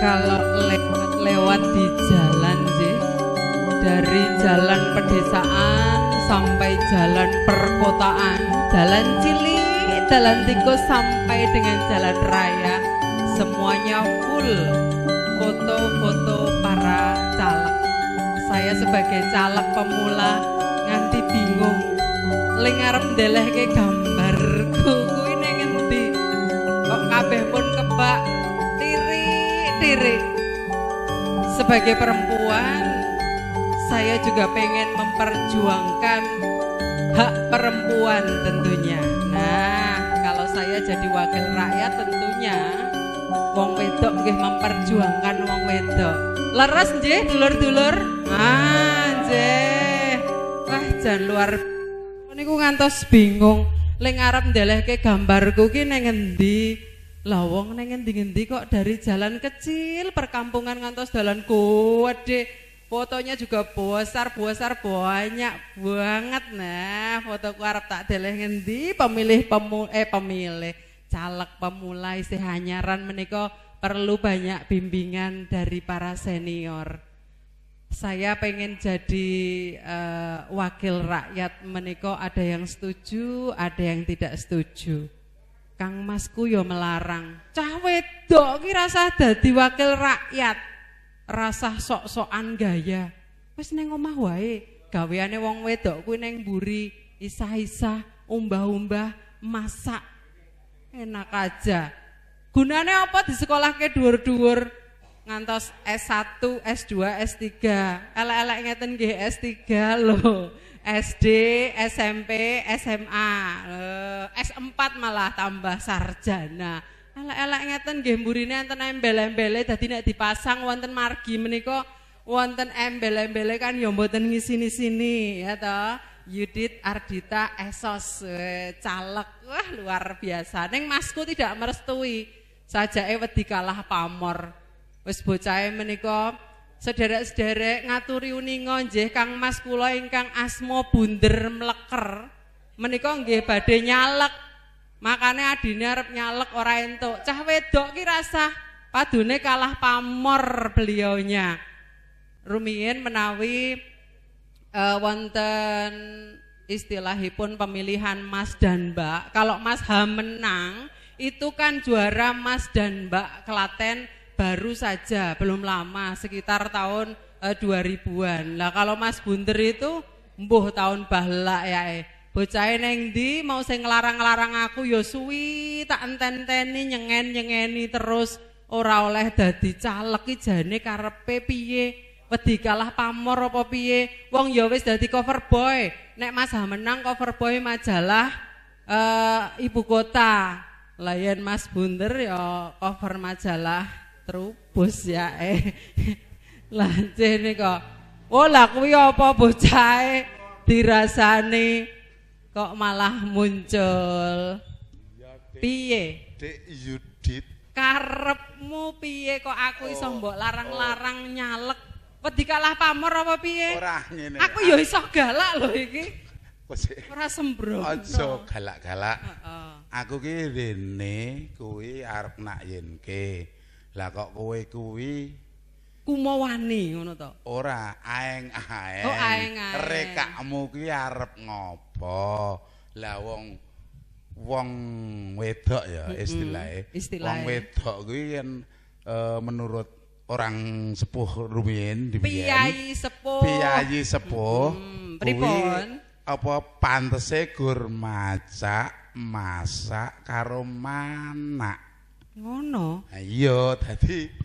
kalau lewat lewat di jalan sih dari jalan pedesaan sampai jalan perkotaan jalan cilik jalan tikus sampai dengan jalan raya semuanya full foto-foto para caleg saya sebagai caleg pemula nganti bingung lengarep ke gambarku ini ngerti kok kabeh pun kebak lirik. Sebagai perempuan, saya juga pengen memperjuangkan hak perempuan tentunya. Nah, kalau saya jadi wakil rakyat tentunya wong wedok nggih memperjuangkan wong wedok. Leres nggih dulur-dulur? Ah, Wah, jan luar niku ngantos bingung. Ling arep ndelehke gambarku ki ning endi? Lawong nengen dingin ngendi-ngendi kok dari jalan kecil perkampungan ngantos jalan dalan deh Fotonya juga besar-besar banyak banget. Nah, fotoku harap tak deleh ngendi pemilih pemu eh pemilih caleg pemula isi hanyaran meniko perlu banyak bimbingan dari para senior. Saya pengen jadi uh, wakil rakyat meniko ada yang setuju, ada yang tidak setuju. Kang Masku yo melarang. Cah wedok ki rasah dadi wakil rakyat. Rasah sok-sokan gaya. Wis ning omah wae. Gaweane wong wedok kuwi ning mburi isah-isah, umbah-umbah, masak. Enak aja. Gunane apa di sekolah ke dhuwur-dhuwur ngantos S1, S2, S3. Elek-elek ngeten nggih S3 lho. SD, SMP, SMA. Lho empat malah tambah sarjana. elak elek ngeten nggih mburine enten embel-embele dadi nek dipasang wonten margi menika wonten embel-embele kan ya mboten ngisini-sini ya to. Yudit Ardita Esos eh, caleg wah luar biasa. Neng masku tidak merestui sajake wedi kalah pamor. Wis bocahe menika sederek-sederek ngaturi uninga nggih Kang Mas kula ingkang asmo bunder meleker menika nggih badhe nyalek Makanya adine arep nyalek ora entuk. Cah wedok ki sah padune kalah pamor beliaunya. Rumiyin menawi uh, wonten istilahipun pemilihan Mas dan Mbak. Kalau Mas ha menang, itu kan juara Mas dan Mbak Klaten baru saja, belum lama, sekitar tahun e, uh, 2000-an. Lah kalau Mas Bunter itu mbuh tahun bahla ya. Eh. bocahe neng di mau sing ngelarang-larang aku ya suwi tak enten teni nyengen-nyengeni terus ora oleh dadi caleg iki jane karepe piye wedi kalah pamor apa piye wong ya wis dadi cover boy nek Mas menang cover boy majalah eh, ibu kota layan Mas Bunder ya cover majalah terubus ya eh lanjene kok Oh lah kuwi apa bocahe dirasane kok malah muncul piye dek yudit karepmu piye kok aku iso oh, mbok larang-larang oh. nyalek wedi kalah pamor apa piye aku yo iso galak lho iki ora sembrono aja galak-galak aku ki rene kuwi arep nak yenke lah kok kowe kuwi kumawani ngono to. Ora, aeng aeng. Oh, aeng aeng. Rekakmu kuwi arep ngopo? Lah wong wong wedok ya istilahnya mm wong wedok kuwi yen e, menurut orang sepuh rumiyin di sepuh piyai sepuh mm -hmm. apa pantese gur maca masak karo manak ngono ha iya dadi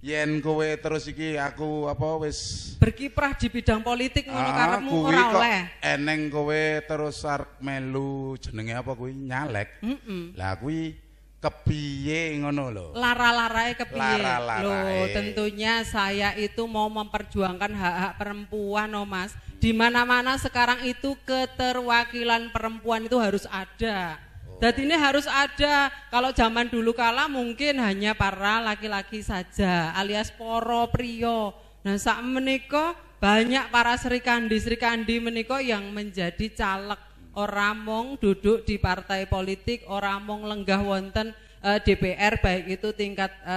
yen kowe terus iki aku apa wis berkiprah di bidang politik ngono ah, karepmu ora oleh. Eneng kowe terus arep melu jenenge apa kuwi nyalek. Mm -mm. Lah kuwi kepiye ngono lho. Lara-larae kepiye? Lara lho, tentunya saya itu mau memperjuangkan hak-hak perempuan no oh, Mas. Di mana-mana sekarang itu keterwakilan perempuan itu harus ada. Jadi ini harus ada. Kalau zaman dulu kala mungkin hanya para laki-laki saja, alias poro prio. Nah, saat menikah banyak para serikandi serikandi menikah yang menjadi caleg orang mong duduk di partai politik, orang mong lenggah wonten e, eh, DPR baik itu tingkat e,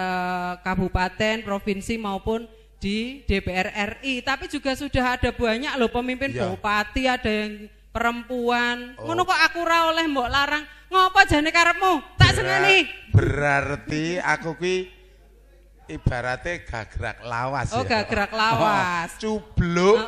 kabupaten, provinsi maupun di DPR RI. Tapi juga sudah ada banyak loh pemimpin ya. bupati ada yang perempuan oh. ngono kok aku ra oleh mbok larang ngopo jane karepmu tak Ber berarti aku kuwi ibarate gagrak lawas oh ya. gagrak lawas oh, cubluk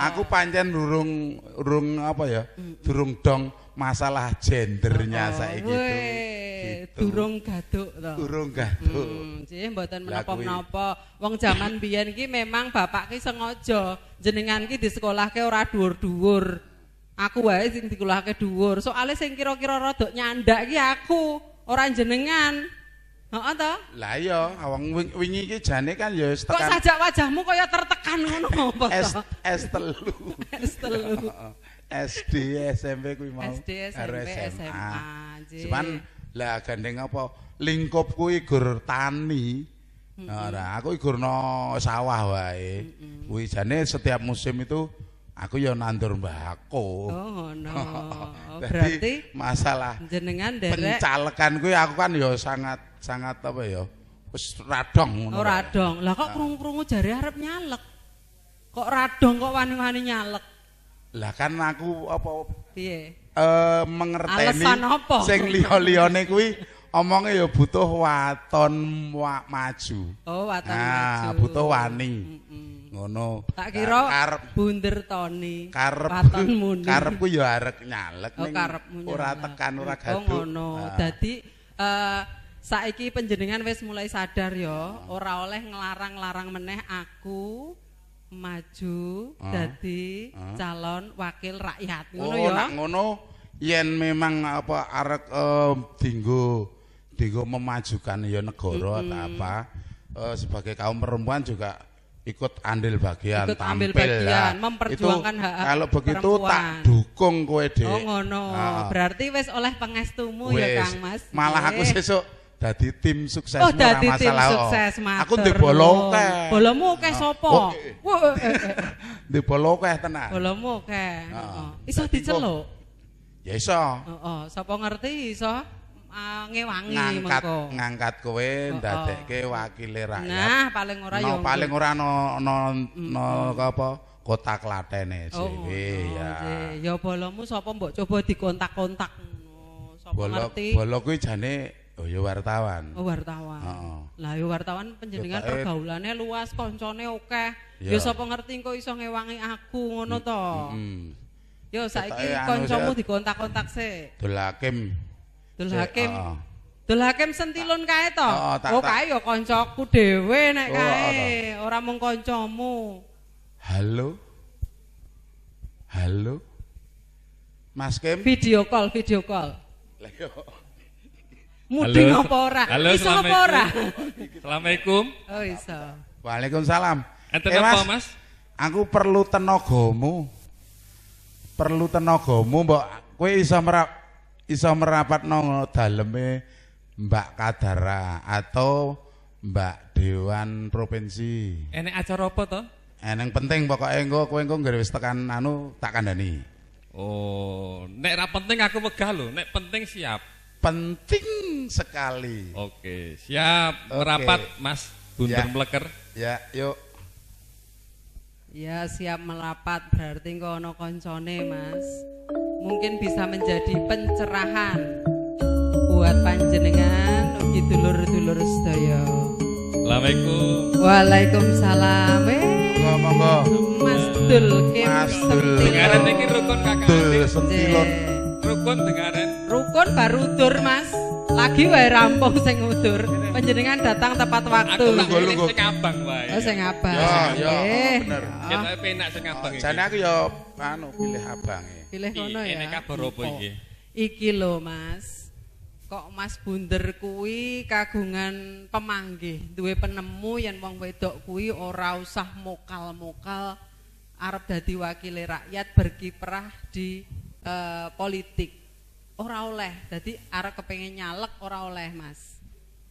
aku pancen durung durung apa ya durung dong masalah gendernya oh, gitu, durung gaduk to durung gaduk hmm, mboten menapa menapa wong jaman biyen ki memang bapak ki sengaja jenengan ki disekolahke ora dhuwur-dhuwur Aku wae sing dikulahke dhuwur. Soalnya sing kira-kira rodok nyandak iki aku, orang jenengan. Heeh to? Lah iya, awang wingi iki jane kan ya wis tekan. Kok sajak wajahmu kaya tertekan ngono apa to? S S3. S3. SD, SMP kuwi mau. SD, SMP, SMA. Cuman lah gandeng apa lingkup kuwi gur tani. Ora, nah, aku no sawah wae. Kuwi jane setiap musim itu Aku ya nandur aku. Oh, no. Oh, berarti masalah jenengan derek pencalekan kuwi aku kan ya sangat sangat apa ya? Wis radong ngono. Oh, radong. Lah kok krungu-krungu jari arep nyalek. Kok radong kok wani-wani nyalek? Lah kan aku apa piye? Eh mengerteni sing liya-liyane kuwi omongnya ya butuh waton wa, maju. Oh, waton nah, maju. butuh wani. Mm ngono tak kira karep bunder toni karep muni karepku ya arek nyalek oh, ning ora tekan ora gaduh oh ngono dadi eh, saiki panjenengan wis mulai sadar ya hmm. ora oleh ngelarang-larang meneh aku maju hmm. dadi hmm. calon wakil rakyat ngono oh, ya oh ngono yen memang apa arek eh, dinggo dinggo memajukan ya negara apa eh, sebagai kaum perempuan juga ikut andil bagian ikut tampil ambil bagian, memperjuangkan itu, hak kalau begitu tak dukung kowe dhek oh ngono ah. berarti wis oleh pengestumu ya Kang Mas malah aku sesuk dadi tim sukses oh, dadi tim masalah. Oh. sukses aku di bolong teh bolongmu ke ah. sopo oh, eh, eh. eh, di bolong ke tenang bolongmu ke ah. oh, iso dicelok ya iso oh, oh. sopo ngerti iso Ah, ngewangi ngangkat mengko. ngangkat kowe ndadekke oh, oh. wakile rakyat nah paling ora no, yo paling ora no no no apa kota klatene sih oh, no, oh, ya je. ya bolomu sapa mbok coba dikontak-kontak ngono sapa bolo kuwi jane Oh ya wartawan. Oh wartawan. Oh, Lah ya wartawan panjenengan pergaulane luas, koncone akeh. Ya sapa ngerti kok iso ngewangi aku ngono mm, to. Heeh. Mm, mm. Yo saiki koncomu dikontak-kontak sik. Dolakim. Dul Hakim. Ah. Dul Hakim sentilun kae to? Oh, oh kae ya kancaku dhewe nek oh, kae, oh, ora mung kancamu. Halo. Halo. Mas Kim. Video call, video call. Mudi ngopo ora? Halo, Assalamualaikum. Oh, iso. Waalaikumsalam. Enten eh, mas, apa, Mas? Aku perlu tenagamu. Perlu tenagamu, Mbok. Kowe iso merap iso merapat nong daleme Mbak Kadara atau Mbak Dewan Provinsi. Ini acara apa toh? Eh, Eneng penting pokoknya engko kowe engko nggak wis tekan anu tak kandani. Oh, nek ra penting aku wegah lho, nek penting siap. Penting sekali. Oke, siap. Oke. Merapat Mas Bunda ya. Meleker. Ya, yuk. Ya, siap merapat berarti engko ana koncone, Mas mungkin bisa menjadi pencerahan buat panjenengan ugi dulur-dulur sedaya. Assalamualaikum. Waalaikumsalam. Monggo Mas Dul Mas Dul. Dengaran iki rukun kakak. Dul sentilon. Rukun dengaran. Rukun baru dur Mas. Lagi wae rampung sing udur. Panjenengan datang tepat waktu. Aku lungguh lungguh. Sing abang wae. Oh sing abang. Ya ya bener. Kita penak sing abang. Oh, jane aku ya anu pilih Ya pilih kono ya. Ini kabar apa iki? Iki lho, Mas. Kok Mas Bunder kuwi kagungan pemanggih, duwe penemu yang wong wedok kuwi ora usah mokal-mokal arep dadi wakile rakyat berkiprah di uh, politik. Ora oleh, dadi arep kepengen nyalek ora oleh, Mas.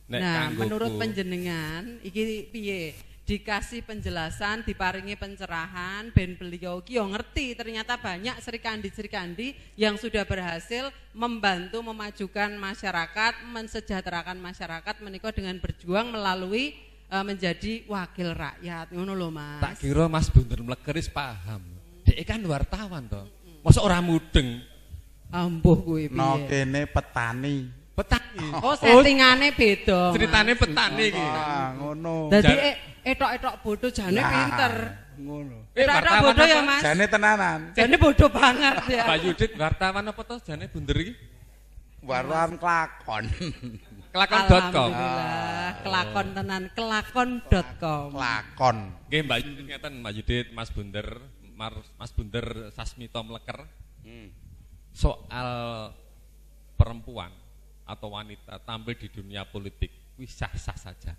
Nek nah, menurut penjenengan iki piye? dikasih penjelasan, diparingi pencerahan, ben beliau kio ngerti ternyata banyak serikandi-serikandi yang sudah berhasil membantu memajukan masyarakat, mensejahterakan masyarakat menikah dengan berjuang melalui e, menjadi wakil rakyat. Ngono lho, Mas. Tak kira Mas bener Mlekeris paham. Dek kan wartawan toh. Masa orang mudeng. Ampuh kuwi piye? No nah, kene petani. Petani. Oh, oh, settingane beda. Ceritane petani iki. Ah, ngono. Dadi e- etok-etok bodoh jane pinter. Ngono. Eh, etok-etok bodoh ya, Mas. Jane tenanan. Jane bodoh banget ya. Pak Yudit wartawan apa to jane bunder iki? kelakon. Klakon. Kelakon.com. Oh. kelakon tenan kelakon.com. Kelakon. Nggih, Mbak Yudit ngeten, Mbak Yudit, Mas Bunder, Mas Bunder Sasmito Meleker, hmm. Soal perempuan atau wanita tampil di dunia politik wisah sah-sah saja.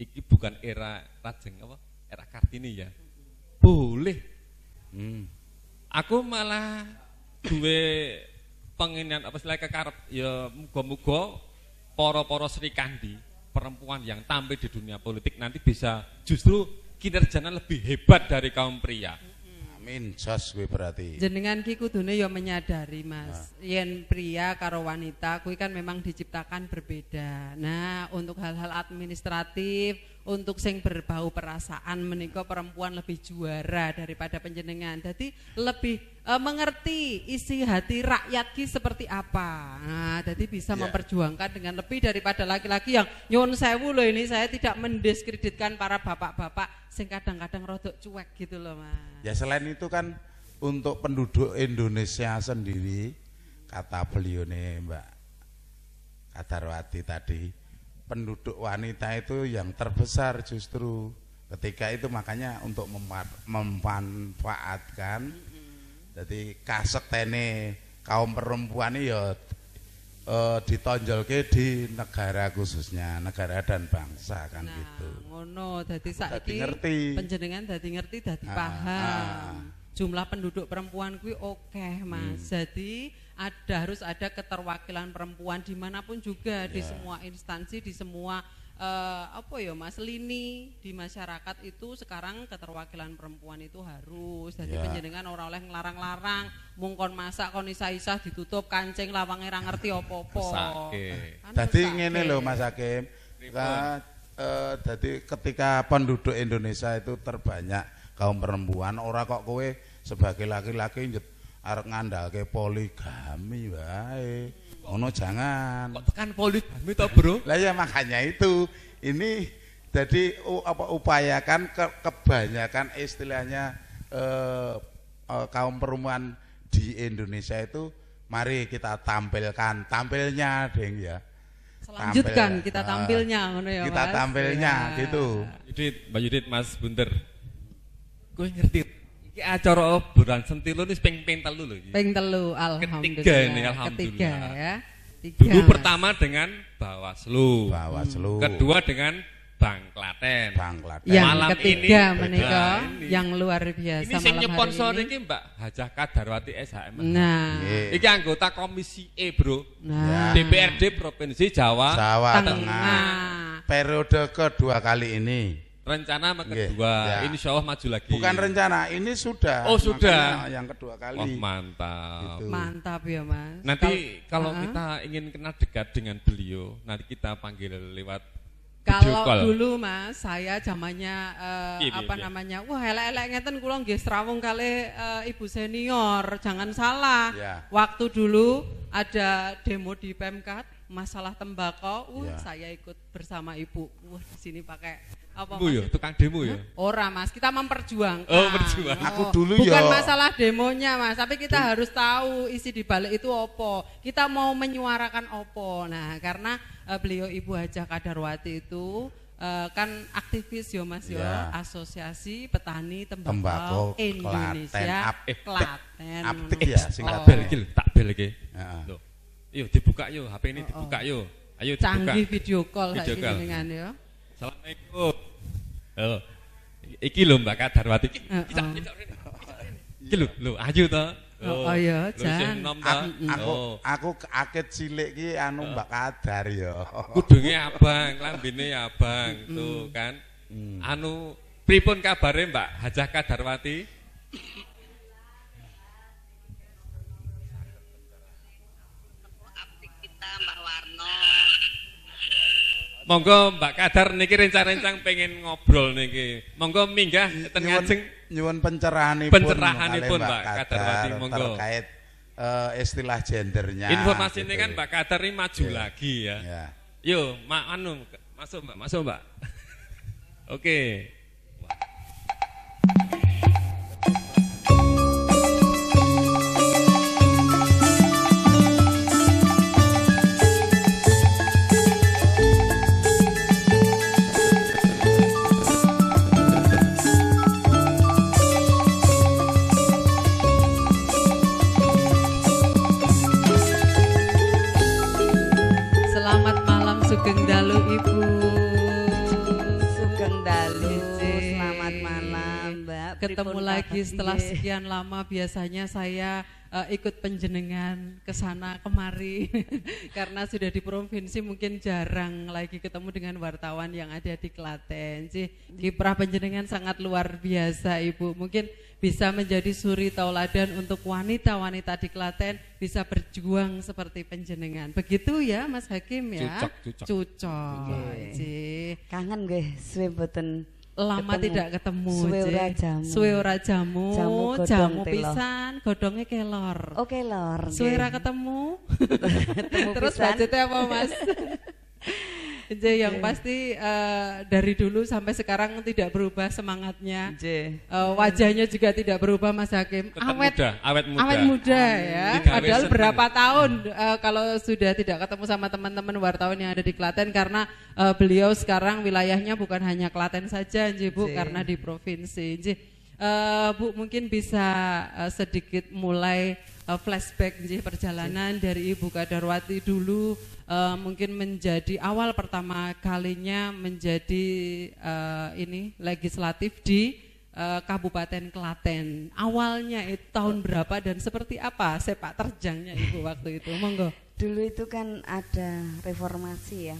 Iki bukan era Rajeng apa? Era Kartini ya. Boleh. Hmm. Aku malah duwe penginian apa lagi kekarep ya mugo mugo poro poro Sri Kandi perempuan yang tampil di dunia politik nanti bisa justru kinerjanya lebih hebat dari kaum pria minjas kuwi berarti. Jenengan ki kudune ya menyadari, Mas. Nah. Yen pria karo wanita kuwi kan memang diciptakan berbeda. Nah, untuk hal-hal administratif untuk sing berbau perasaan menikah perempuan lebih juara daripada penjenengan. Jadi lebih e, mengerti isi hati rakyat ki seperti apa. Nah, jadi bisa yeah. memperjuangkan dengan lebih daripada laki-laki yang nyun sewu loh ini saya tidak mendiskreditkan para bapak-bapak sing kadang-kadang rodok cuek gitu loh, Mas. Ya selain itu kan untuk penduduk Indonesia sendiri kata beliau nih Mbak Kadarwati tadi penduduk wanita itu yang terbesar justru ketika itu makanya untuk memanfaatkan mm-hmm. jadi kasek tni kaum perempuan ya e, ditonjol ke di negara khususnya negara dan bangsa kan nah, gitu. Ngono, jadi saat ngerti. Penjenengan jadi ngerti, jadi ah, paham. Ah. Jumlah penduduk perempuan oke oke Mas. Hmm. Jadi ada harus ada keterwakilan perempuan dimanapun juga yeah. di iya. semua instansi di semua uh, apa ya mas lini di masyarakat itu sekarang keterwakilan perempuan itu harus jadi yeah. penjaringan orang oleh ngelarang-larang mungkon masak kon isah ditutup kancing lawang ra ngerti opo opo kan dadi ini loh Mas Hakim jadi eh, uh, ketika penduduk Indonesia itu terbanyak kaum perempuan orang kok kowe sebagai laki-laki arep ngandalke poligami wae. Ono jangan. Kok tekan poligami to, Bro? Lah ya makanya itu. Ini jadi apa upayakan ke, kebanyakan istilahnya eh, eh, kaum perempuan di Indonesia itu mari kita tampilkan tampilnya deng ya. Selanjutkan Tampil, kita eh, tampilnya uh, ya, Kita tampilnya ya. gitu. Yudit, Mbak Yudit, Mas Bunter. Gue ngerti Iki acara obrolan sentilu ini ping peng telu loh. Peng telu, alhamdulillah. Ketiga ini alhamdulillah. Ketiga ya. Tiga. Dulu pertama dengan Bawaslu. Bawaslu. Hmm. Kedua dengan Bang Klaten. Bang Klaten. Yang malam ketiga ini, menika nah, ini. yang luar biasa ini malam hari ini. Ini Mbak Hajah Kadarwati SHM. Nah. Yeah. Iki anggota Komisi E, Bro. Nah. DPRD Provinsi Jawa, Jawa Tengah. Tengah. Periode kedua kali ini. Rencana sama kedua, yeah. Ya. insya Allah maju lagi. Bukan rencana, ini sudah. Oh sudah. Yang kedua kali. Oh, mantap. Gitu. Mantap ya mas. Nanti kalau, kalau uh -huh. kita ingin kenal dekat dengan beliau, nanti kita panggil lewat kalau dulu Mas, saya zamannya uh, apa iya. namanya? Wah, elek-elek ngeten kulong nggih kali uh, Ibu senior, jangan salah. Yeah. Waktu dulu ada demo di Pemkat masalah tembakau, wah yeah. saya ikut bersama Ibu. Wah, di sini pakai apa Bu ya, tukang demo ya? Ora Mas, kita memperjuang. Oh, perjuang. Aku dulu ya. Bukan masalah demonya Mas, tapi kita Duh. harus tahu isi di balik itu opo. Kita mau menyuarakan opo. Nah, karena uh, beliau Ibu hajah Kadarwati itu uh, kan aktivis yo ya, Mas ya. ya. asosiasi petani tembakau, tembakau Indonesia Klaten. Eh, Klaten. Aktif ya sing tak bel tak dibuka yuk, HP ini dibuka oh, oh. yuk. Ayo dibuka. Canggih video call saiki dengan Assalamualaikum. Halo. Iki lho Mbak Kadarwati. Iki cak cak. Iki lho, lho ayo, to. Oh, oh iya, Jan. Aku oh. aku kaget cilik ki anu oh. Mbak Kadar ya. Kudunge abang, lambene abang, tuh kan. Mm. Anu pripun kabare Mbak Hajah Kadarwati? Monggo Mbak Kadar niki rencang-rencang pengen ngobrol niki. Monggo minggah ten ngajeng nyuwun pencerahanipun. Pencerahanipun Mbak, Mbak Kadar monggo. Terkait uh, istilah gendernya. Informasi ini kan Mbak Kadar ini maju lagi ya. Yeah. Yo, Anu, masuk Mbak, masuk Mbak. Oke. ketemu lagi setelah iya. sekian lama biasanya saya uh, ikut penjenengan ke sana kemari karena sudah di provinsi mungkin jarang lagi ketemu dengan wartawan yang ada di Klaten sih kiprah penjenengan sangat luar biasa Ibu mungkin bisa menjadi suri tauladan untuk wanita-wanita di Klaten bisa berjuang seperti penjenengan begitu ya Mas Hakim ya cucok cucok, cucok. cucok. Iya. Kangen gue suwe boten lama ketemu. tidak ketemu suwe ora jamu suwe ora jamu jamu, godong jamu pisan godongnya kelor oh kelor suwe ora ketemu terus budgetnya apa mas J yang pasti uh, dari dulu sampai sekarang tidak berubah semangatnya. Uh, wajahnya juga tidak berubah Mas Hakim. Tetap awet muda, awet muda. Awet muda ya. Padahal berapa tahun uh, kalau sudah tidak ketemu sama teman-teman wartawan yang ada di Klaten karena uh, beliau sekarang wilayahnya bukan hanya Klaten saja Bu, karena di provinsi. Uh, Bu mungkin bisa uh, sedikit mulai uh, flashback J, perjalanan dari Ibu Kadarwati dulu uh, mungkin menjadi awal pertama kalinya menjadi uh, ini legislatif di uh, Kabupaten Klaten. Awalnya itu tahun berapa dan seperti apa sepak terjangnya Ibu waktu itu? Monggo. Dulu itu kan ada reformasi ya.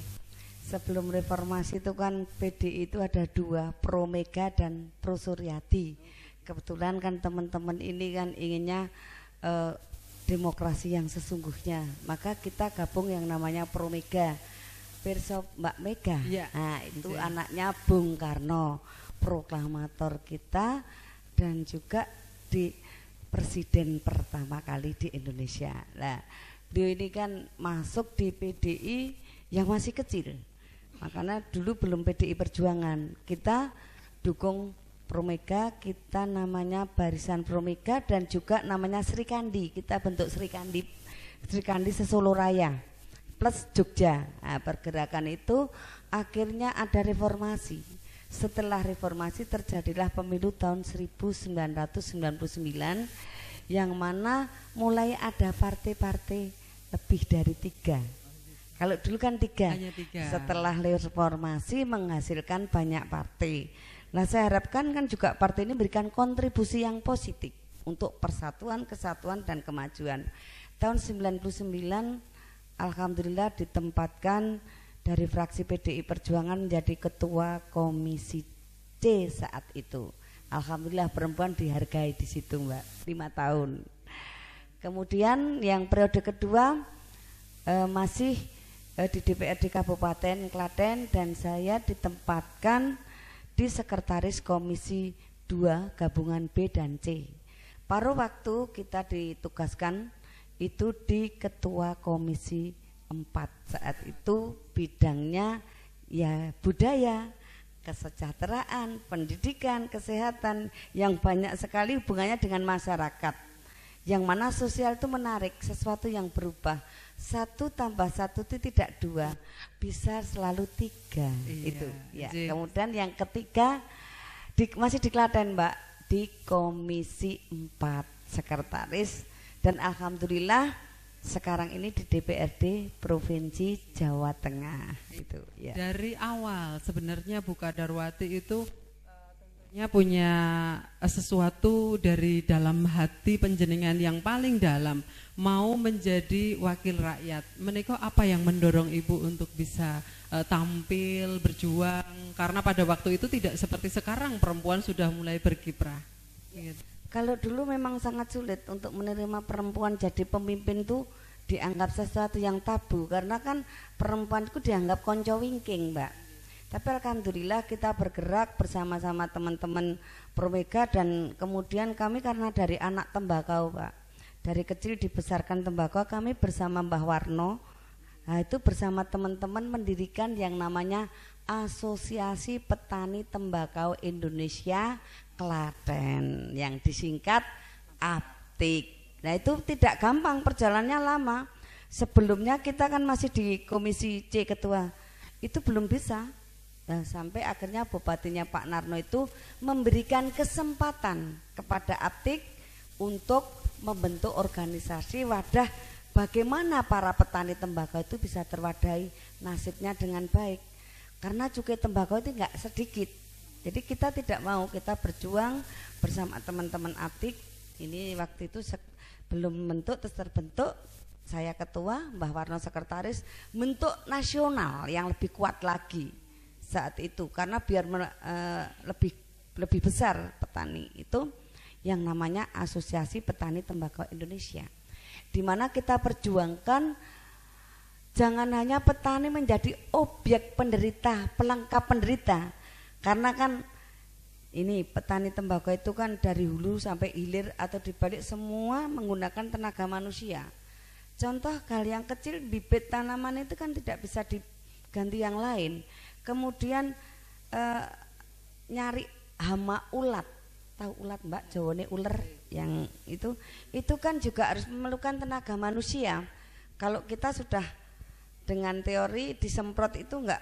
Sebelum reformasi itu kan PDI itu ada dua, Pro Mega dan Pro Suryati. Kebetulan kan teman-teman ini kan inginnya uh, demokrasi yang sesungguhnya. Maka kita gabung yang namanya pro Mega Perso Mbak Mega. Ya, nah, itu ya. anaknya Bung Karno, proklamator kita dan juga di presiden pertama kali di Indonesia. Nah, beliau ini kan masuk di PDI yang masih kecil. Makanya dulu belum PDI Perjuangan. Kita dukung Promega kita namanya barisan Promega dan juga namanya Sri Kandi kita bentuk Sri Kandi Sri Kandi Sesolo Raya plus Jogja nah, pergerakan itu akhirnya ada reformasi setelah reformasi terjadilah pemilu tahun 1999 yang mana mulai ada partai-partai lebih dari tiga kalau dulu kan tiga. tiga. Setelah reformasi menghasilkan banyak partai. Nah saya harapkan kan juga partai ini memberikan kontribusi yang positif untuk persatuan, kesatuan, dan kemajuan. Tahun 99 Alhamdulillah ditempatkan dari fraksi PDI Perjuangan menjadi ketua komisi C saat itu. Alhamdulillah perempuan dihargai di situ Mbak, lima tahun. Kemudian yang periode kedua e, masih e, di DPRD Kabupaten Klaten dan saya ditempatkan di Sekretaris Komisi 2 Gabungan B dan C. Paruh waktu kita ditugaskan itu di Ketua Komisi 4 saat itu bidangnya ya budaya, kesejahteraan, pendidikan, kesehatan yang banyak sekali hubungannya dengan masyarakat. Yang mana sosial itu menarik, sesuatu yang berubah satu tambah satu itu tidak dua, bisa selalu tiga. Iya, itu ya. Jik. Kemudian yang ketiga di, masih di Klaten, Mbak, di Komisi Empat sekretaris dan alhamdulillah sekarang ini di DPRD Provinsi Jawa Tengah itu ya. Dari awal sebenarnya Buka Darwati itu eh, tentunya punya eh, sesuatu dari dalam hati penjenengan yang paling dalam mau menjadi wakil rakyat. Meniko apa yang mendorong Ibu untuk bisa e, tampil, berjuang karena pada waktu itu tidak seperti sekarang perempuan sudah mulai berkiprah. Gitu. Kalau dulu memang sangat sulit untuk menerima perempuan jadi pemimpin tuh dianggap sesuatu yang tabu karena kan perempuan itu dianggap konco wingking, Mbak. Tapi alhamdulillah kita bergerak bersama-sama teman-teman Promega dan kemudian kami karena dari anak tembakau, Pak dari kecil dibesarkan tembakau kami bersama Mbah Warno nah, itu bersama teman-teman mendirikan yang namanya Asosiasi Petani Tembakau Indonesia Klaten yang disingkat APTIK nah itu tidak gampang perjalanannya lama sebelumnya kita kan masih di komisi C ketua itu belum bisa Nah, sampai akhirnya bupatinya Pak Narno itu memberikan kesempatan kepada Aptik untuk membentuk organisasi wadah bagaimana para petani tembakau itu bisa terwadai nasibnya dengan baik karena cukai tembakau itu nggak sedikit jadi kita tidak mau kita berjuang bersama teman-teman atik ini waktu itu belum bentuk terus terbentuk saya ketua Mbah Warno sekretaris bentuk nasional yang lebih kuat lagi saat itu karena biar e, lebih lebih besar petani itu yang namanya Asosiasi Petani Tembakau Indonesia. Di mana kita perjuangkan jangan hanya petani menjadi objek penderita, pelengkap penderita. Karena kan ini petani tembakau itu kan dari hulu sampai hilir atau dibalik semua menggunakan tenaga manusia. Contoh kali yang kecil bibit tanaman itu kan tidak bisa diganti yang lain. Kemudian e, nyari hama ulat tahu ulat mbak jawone ular yang itu itu kan juga harus memerlukan tenaga manusia kalau kita sudah dengan teori disemprot itu enggak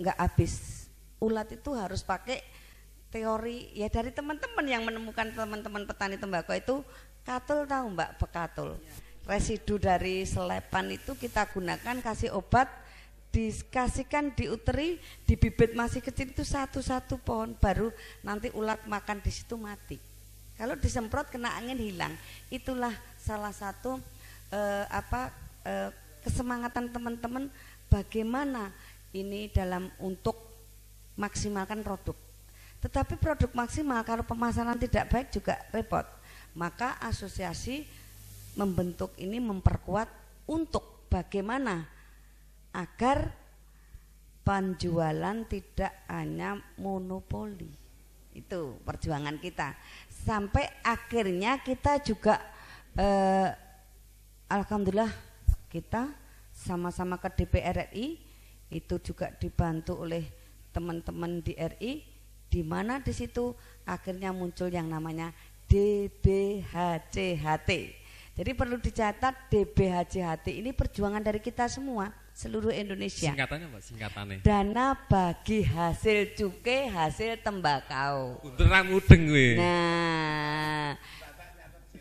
enggak habis ulat itu harus pakai teori ya dari teman-teman yang menemukan teman-teman petani tembakau itu katul tahu mbak pekatul iya. residu dari selepan itu kita gunakan kasih obat dikasihkan diuteri di bibit masih kecil itu satu-satu pohon baru nanti ulat makan di situ mati. Kalau disemprot kena angin hilang. Itulah salah satu eh, apa eh, kesemangatan teman-teman bagaimana ini dalam untuk maksimalkan produk. Tetapi produk maksimal kalau pemasaran tidak baik juga repot. Maka asosiasi membentuk ini memperkuat untuk bagaimana agar penjualan tidak hanya monopoli. Itu perjuangan kita. Sampai akhirnya kita juga eh, alhamdulillah kita sama-sama ke DPR RI itu juga dibantu oleh teman-teman di RI di mana di situ akhirnya muncul yang namanya DBHCHT. Jadi perlu dicatat DBHCHT ini perjuangan dari kita semua seluruh Indonesia. Singkatannya apa? singkatannya. Dana bagi hasil cukai hasil tembakau. Terang udeng, gue. Nah,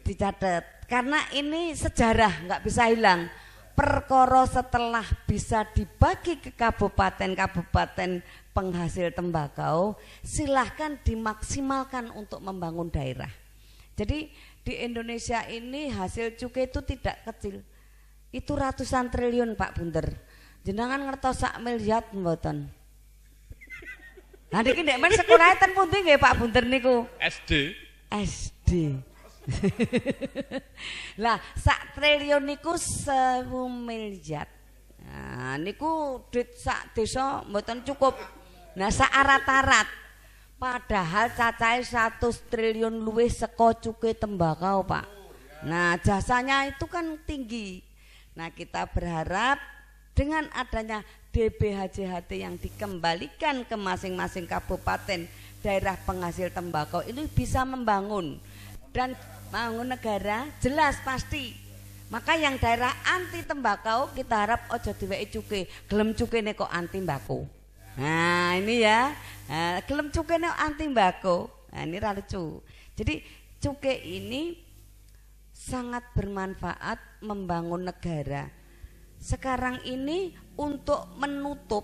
dicatat karena ini sejarah nggak bisa hilang. Perkoro setelah bisa dibagi ke kabupaten-kabupaten penghasil tembakau, silahkan dimaksimalkan untuk membangun daerah. Jadi di Indonesia ini hasil cukai itu tidak kecil, itu ratusan triliun Pak Bunder Jenengan ngertos sak miliat mboten? Nanti kini men sekolah itu pun tinggi pak bunter niku. SD. SD. lah sak triliun niku sewu miliat. Nah, niku duit sak desa mboten cukup. Nah sak arat-arat. Padahal cacai 100 triliun luwih seko cuke tembakau pak. Nah jasanya itu kan tinggi. Nah kita berharap Dengan adanya DBHJHT yang dikembalikan ke masing-masing kabupaten daerah penghasil tembakau itu bisa membangun dan bangun negara jelas pasti maka yang daerah anti tembakau kita harap ojo diwei cuke gelem cuke neko anti mbako nah ini ya nah, gelem cuke neko anti mbako nah ini ralucu jadi cukai ini sangat bermanfaat membangun negara sekarang ini untuk menutup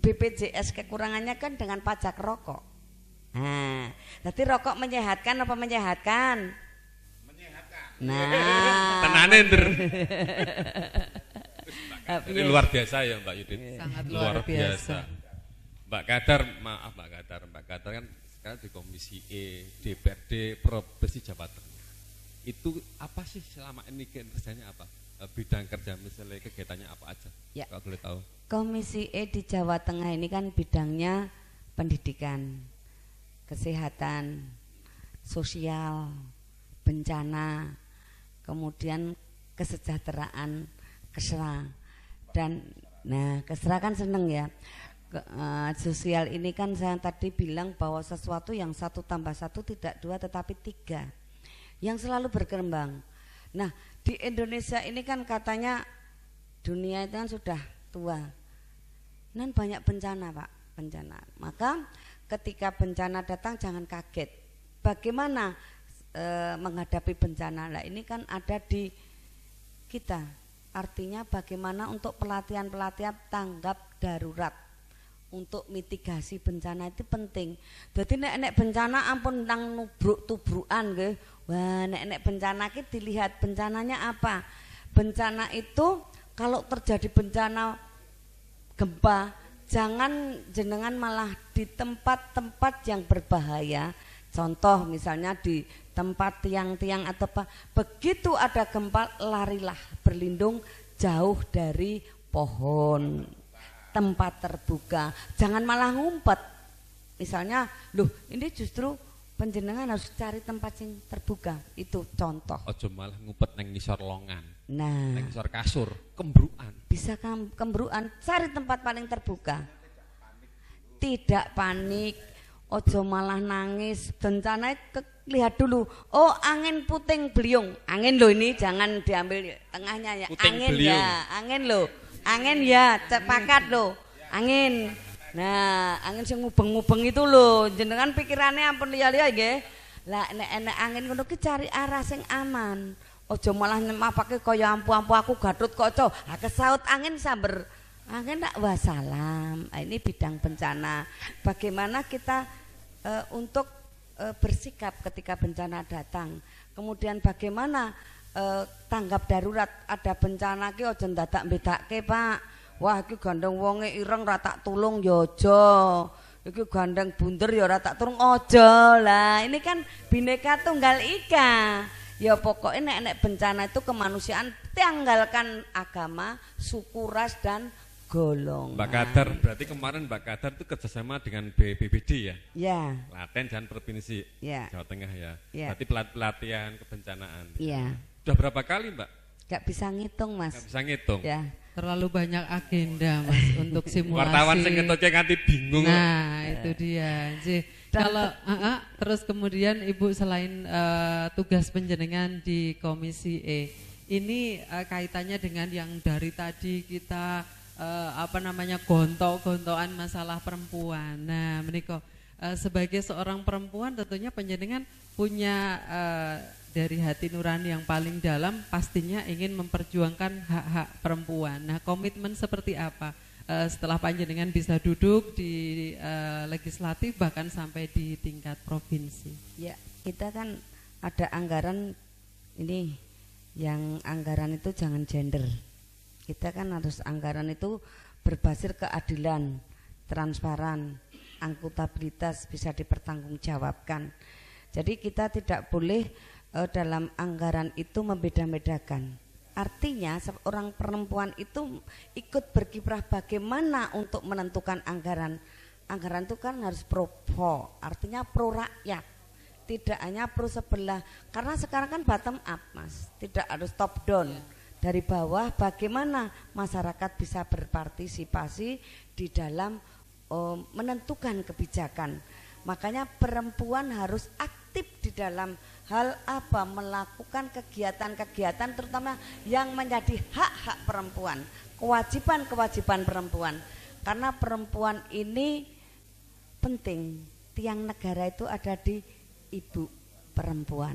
BPJS kekurangannya kan dengan pajak rokok. Nah, jadi rokok menyehatkan apa menyehatkan? Menyehatkan. Nah, tenane Ini luar biasa ya Mbak Yudit. Iya. Sangat luar, biasa. biasa. Mbak Kadar, maaf Mbak Kadar, Mbak Kadar kan sekarang di Komisi E DPRD Provinsi Jawa Tengah. Itu apa sih selama ini kerjanya apa? Eh, bidang kerja misalnya kegiatannya apa aja ya. kalau boleh tahu Komisi E di Jawa Tengah ini kan bidangnya pendidikan kesehatan sosial bencana kemudian kesejahteraan kesra. dan nah kesra kan seneng ya Ke, uh, sosial ini kan saya tadi bilang bahwa sesuatu yang satu tambah satu tidak dua tetapi tiga yang selalu berkembang nah di Indonesia ini kan katanya dunia itu kan sudah tua dan banyak bencana pak bencana maka ketika bencana datang jangan kaget bagaimana e, menghadapi bencana lah ini kan ada di kita artinya bagaimana untuk pelatihan-pelatihan tanggap darurat untuk mitigasi bencana itu penting. Jadi nenek nek bencana ampun nang nubruk tubruan ke. Wah, nek bencana kita dilihat bencananya apa? Bencana itu kalau terjadi bencana gempa, jangan jenengan malah di tempat-tempat yang berbahaya. Contoh misalnya di tempat tiang-tiang atau apa. Begitu ada gempa, larilah berlindung jauh dari pohon tempat terbuka. Jangan malah ngumpet. Misalnya, loh ini justru penjenengan harus cari tempat yang terbuka. Itu contoh. Ojo malah ngumpet neng ngisor longan. Nah, neng ngisor kasur, kembruan. Bisa kan, kembruan, cari tempat paling terbuka. Tidak panik, ojo malah nangis. Bencana lihat dulu. Oh, angin puting beliung. Angin loh ini jangan diambil tengahnya ya. Puting angin beliung. ya, angin loh angin ya cepakat loh angin nah angin sing ngubeng-ngubeng itu loh jenengan pikirannya ampun liya-liya ya, gak? lah enak-enak angin ngono ki cari arah sing aman ojo malah pakai koyo ampu-ampu aku gadut kaca ha kesaut angin sabar. angin nak wasalam nah, ini bidang bencana bagaimana kita eh, untuk eh, bersikap ketika bencana datang kemudian bagaimana Eh, tanggap darurat ada bencana ki aja ndadak bedake Pak wah iki gandeng wonge ireng ra tak tulung ya aja iki gandeng bunder ya ra tak tulung aja lah ini kan bineka tunggal ika ya pokoknya nek nek bencana itu kemanusiaan tanggalkan agama suku ras dan golongan Mbak Kader, berarti kemarin Mbak Kader itu kerjasama dengan BPBD ya ya Laten dan provinsi ya. Jawa Tengah ya, ya. berarti pelatihan kebencanaan ya, ya. Sudah berapa kali Mbak? Gak bisa ngitung Mas. Gak bisa ngitung. Ya. Terlalu banyak agenda Mas untuk simulasi. Wartawan sing ngetoke nganti bingung. Nah, itu ya. dia. Jadi, kalau uh, uh, terus kemudian Ibu selain uh, tugas penjenengan di Komisi E, ini uh, kaitannya dengan yang dari tadi kita uh, apa namanya gontok-gontokan masalah perempuan. Nah, menikah uh, sebagai seorang perempuan tentunya penjenengan punya uh, dari hati nurani yang paling dalam pastinya ingin memperjuangkan hak-hak perempuan. Nah, komitmen seperti apa? Eh, setelah panjenengan bisa duduk di e, legislatif bahkan sampai di tingkat provinsi. Ya, kita kan ada anggaran ini yang anggaran itu jangan gender. Kita kan harus anggaran itu berbasis keadilan, transparan, angkutabilitas bisa dipertanggungjawabkan. Jadi kita tidak boleh uh, dalam anggaran itu membeda-bedakan. Artinya seorang perempuan itu ikut berkiprah bagaimana untuk menentukan anggaran. Anggaran itu kan harus pro, artinya pro rakyat. Tidak hanya pro sebelah, karena sekarang kan bottom up, Mas. Tidak harus top down. Dari bawah bagaimana masyarakat bisa berpartisipasi di dalam oh, menentukan kebijakan. Makanya perempuan harus aktif di dalam hal apa melakukan kegiatan-kegiatan terutama yang menjadi hak-hak perempuan, kewajiban-kewajiban perempuan. Karena perempuan ini penting. Tiang negara itu ada di ibu perempuan.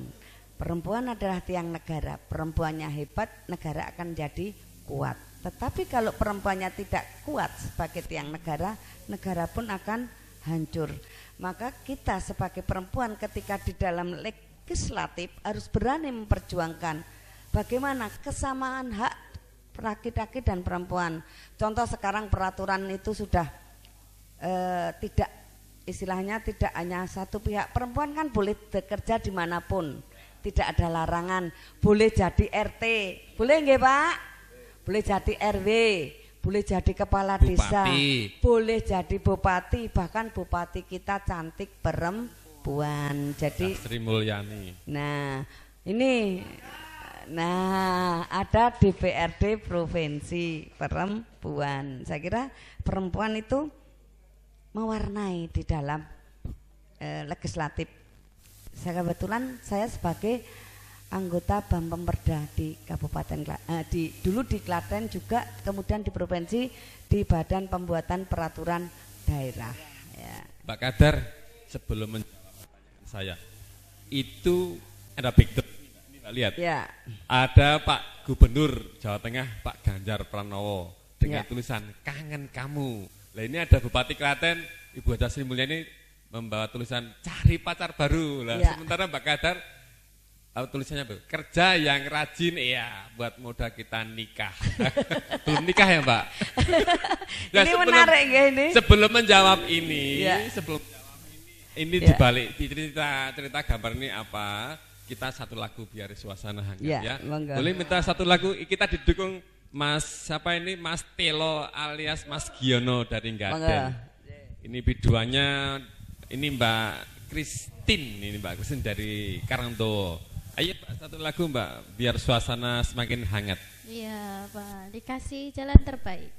Perempuan adalah tiang negara. Perempuannya hebat, negara akan jadi kuat. Tetapi kalau perempuannya tidak kuat sebagai tiang negara, negara pun akan hancur. Maka kita sebagai perempuan ketika di dalam legislatif harus berani memperjuangkan bagaimana kesamaan hak laki-laki dan perempuan. Contoh sekarang peraturan itu sudah e, tidak istilahnya tidak hanya satu pihak. Perempuan kan boleh bekerja dimanapun, tidak ada larangan. Boleh jadi RT, boleh nggak Pak? Boleh jadi RW, boleh jadi kepala bupati. desa, boleh jadi bupati, bahkan bupati kita cantik perempuan Puan. Jadi Sri Mulyani. Nah, ini nah ada DPRD provinsi perempuan. Saya kira perempuan itu mewarnai di dalam e, legislatif. Saya kebetulan saya sebagai anggota BAM Pemperda di Kabupaten eh, di dulu di Klaten juga kemudian di provinsi di Badan Pembuatan Peraturan Daerah. Ya. Pak Kadar sebelum saya itu ada backdrop lihat ya. ada Pak Gubernur Jawa Tengah Pak Ganjar Pranowo dengan ya. tulisan kangen kamu lah ini ada Bupati Klaten Ibu Haja Sri Mulyani membawa tulisan cari pacar baru lah ya. sementara Mbak Kadar tulisannya apa? Kerja yang rajin ya buat moda kita nikah. Belum nikah ya, Mbak? ya, ini sebelum, menarik ya ini. Sebelum menjawab ini, ya. sebelum ini yeah. dibalik cerita cerita gambar ini apa? Kita satu lagu biar suasana hangat yeah, ya. Monggo. Boleh minta satu lagu kita didukung Mas siapa ini Mas Telo alias Mas Giono dari Gading. Ini biduannya ini Mbak Kristin ini Mbak Kristin dari Karangto. Ayo Pak, satu lagu Mbak biar suasana semakin hangat. Iya Pak, dikasih jalan terbaik.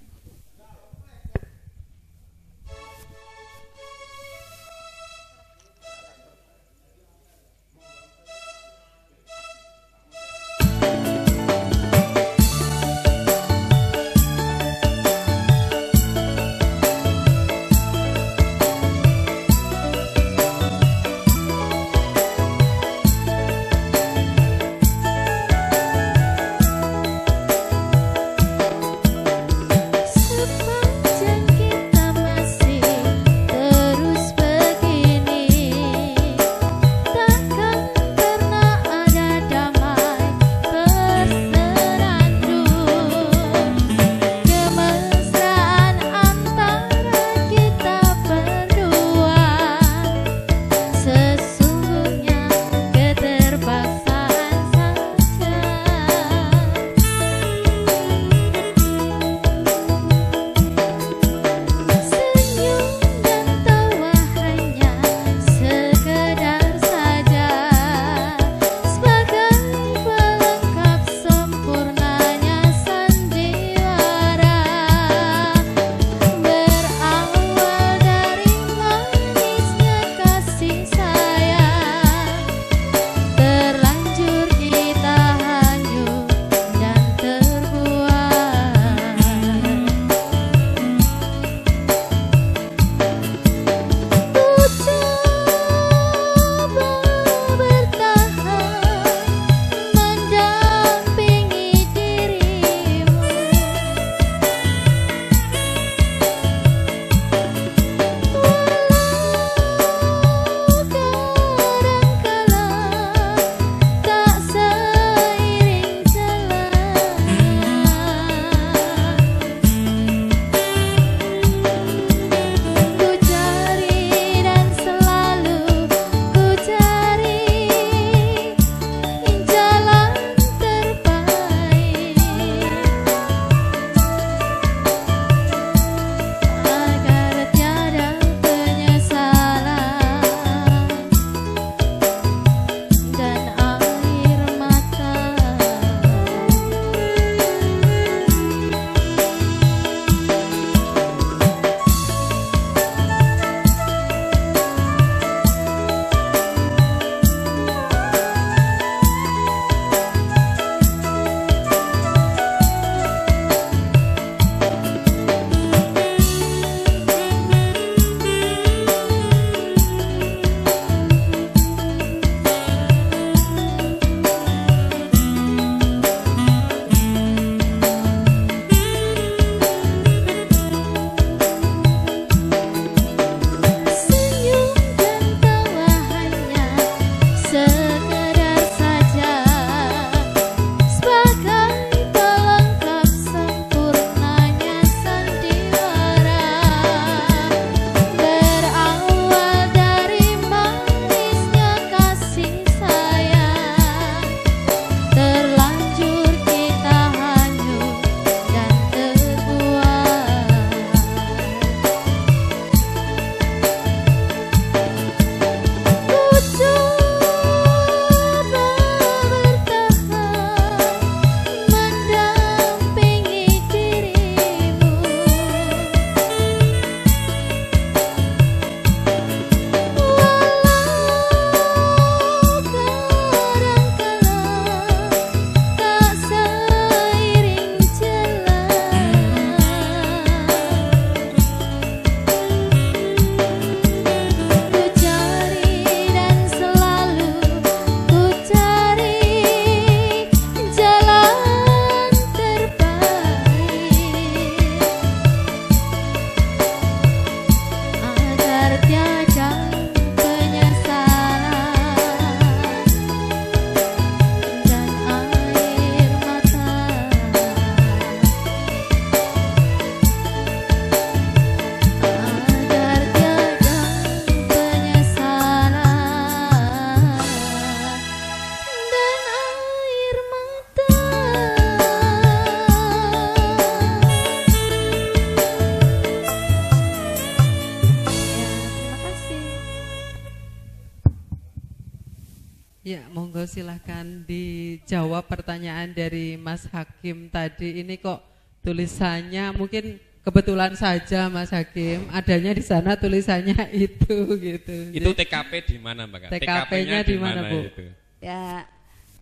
dengan dijawab pertanyaan dari Mas Hakim tadi ini kok tulisannya mungkin kebetulan saja Mas Hakim adanya di sana tulisannya itu gitu. Itu TKP di mana Mbak? TKP-nya di mana Bu? Itu? Ya,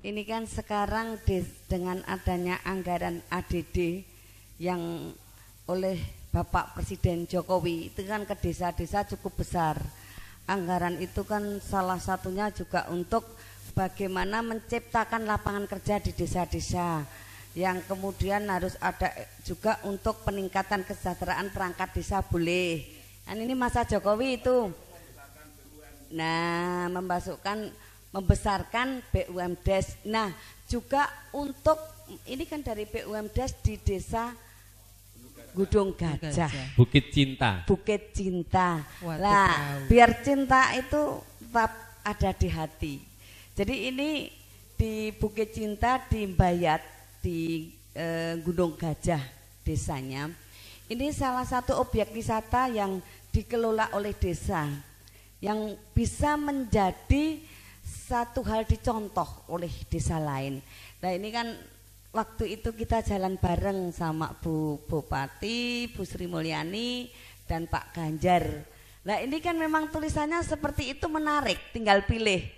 ini kan sekarang di, dengan adanya anggaran ADD yang oleh Bapak Presiden Jokowi itu kan ke desa-desa cukup besar. Anggaran itu kan salah satunya juga untuk bagaimana menciptakan lapangan kerja di desa-desa yang kemudian harus ada juga untuk peningkatan kesejahteraan perangkat desa boleh dan ini masa Jokowi itu nah membasukkan membesarkan BUMDes nah juga untuk ini kan dari BUMDes di desa Gudung Gajah. Bukit Cinta. Bukit Cinta. lah, biar cinta itu tetap ada di hati. Jadi ini di Bukit Cinta di Bayat di e, Gunung Gajah desanya. Ini salah satu objek wisata yang dikelola oleh desa yang bisa menjadi satu hal dicontoh oleh desa lain. Nah ini kan waktu itu kita jalan bareng sama Bu Bupati, Bu Sri Mulyani, dan Pak Ganjar. Nah ini kan memang tulisannya seperti itu menarik, tinggal pilih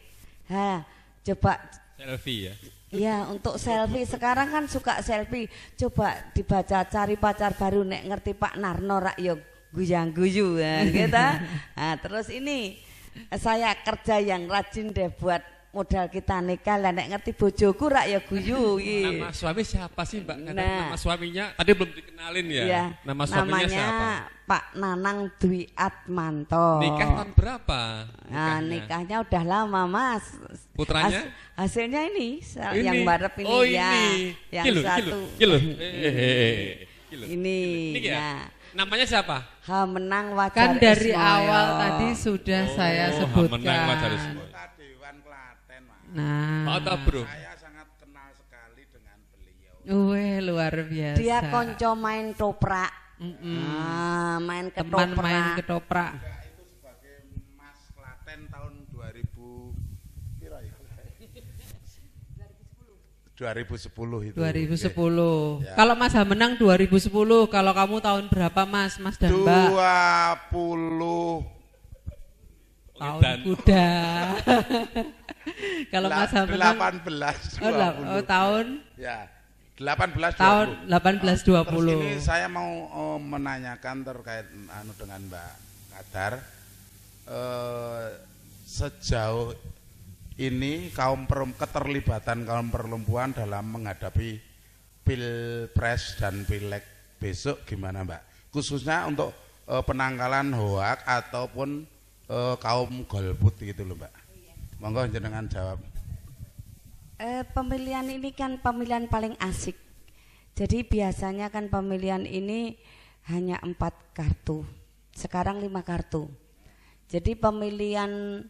Ha, coba selfie ya. Iya, untuk selfie sekarang kan suka selfie. Coba dibaca cari pacar baru nek ngerti Pak Narno rak yo guyang guyu ya, gitu. Nah, terus ini eh, saya kerja yang rajin deh buat modal kita nikah lah nek ngerti bojoku rak ya guyu iki. Nama suami siapa sih Mbak? Nah, nama suaminya tadi belum dikenalin ya. Iya, nama suaminya namanya siapa? Pak Nanang Dwi Atmanto. Nikah tahun berapa? Nah, nikahnya? Nah, nikahnya udah lama, Mas. Putranya? Has hasilnya ini, oh, ya. ini yang barep ini, oh, ini. ya. Yang kilo, satu. Kilo. Kilo. Ini. Ini ya. Nah. Namanya siapa? Hamenang kan Wajar Kan dari Ismail. awal tadi sudah oh, saya sebutkan. menang Wajar Ismail. Nah. Mata bro. Saya sangat kenal sekali dengan beliau. Wih, luar biasa. Dia konco main toprak. Mm -mm. Ah, main ketoprak. Teman main ketoprak. itu sebagai Mas Klaten tahun 2000 kira ya. 2010 itu. 2010. Ya. Kalau Mas Hamenang 2010, kalau kamu tahun berapa Mas? Mas dan Mbak? 20 tahun kuda. Kalau oh, La, Mas Hamdan 18 20. Oh, oh, tahun ya 18 tahun 1820. 18 Terus ini saya mau oh, menanyakan terkait anu dengan Mbak Kadar eh, sejauh ini kaum perum, keterlibatan kaum perempuan dalam menghadapi pilpres dan pileg besok gimana Mbak? Khususnya untuk eh, penangkalan hoak ataupun eh, kaum golput gitu loh Mbak. Monggo jenengan jawab. E, pemilihan ini kan pemilihan paling asik. Jadi biasanya kan pemilihan ini hanya empat kartu. Sekarang lima kartu. Jadi pemilihan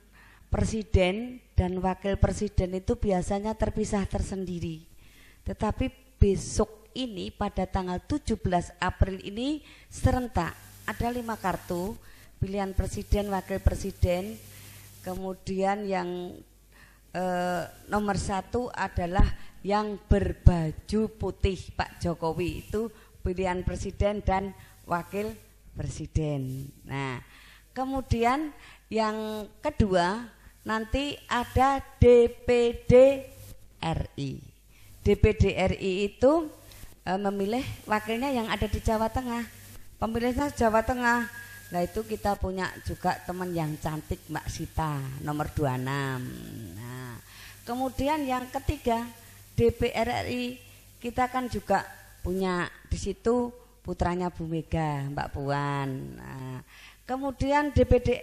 presiden dan wakil presiden itu biasanya terpisah tersendiri. Tetapi besok ini pada tanggal 17 April ini serentak ada lima kartu pilihan presiden, wakil presiden, Kemudian yang e, nomor satu adalah yang berbaju putih Pak Jokowi itu pilihan presiden dan wakil presiden. Nah, kemudian yang kedua nanti ada DPD RI. DPD RI itu e, memilih wakilnya yang ada di Jawa Tengah. Pemilihnya Jawa Tengah Nah itu kita punya juga teman yang cantik Mbak Sita nomor 26 Nah kemudian yang ketiga DPR RI kita kan juga punya di situ putranya Bu Mega Mbak Puan nah, Kemudian DPD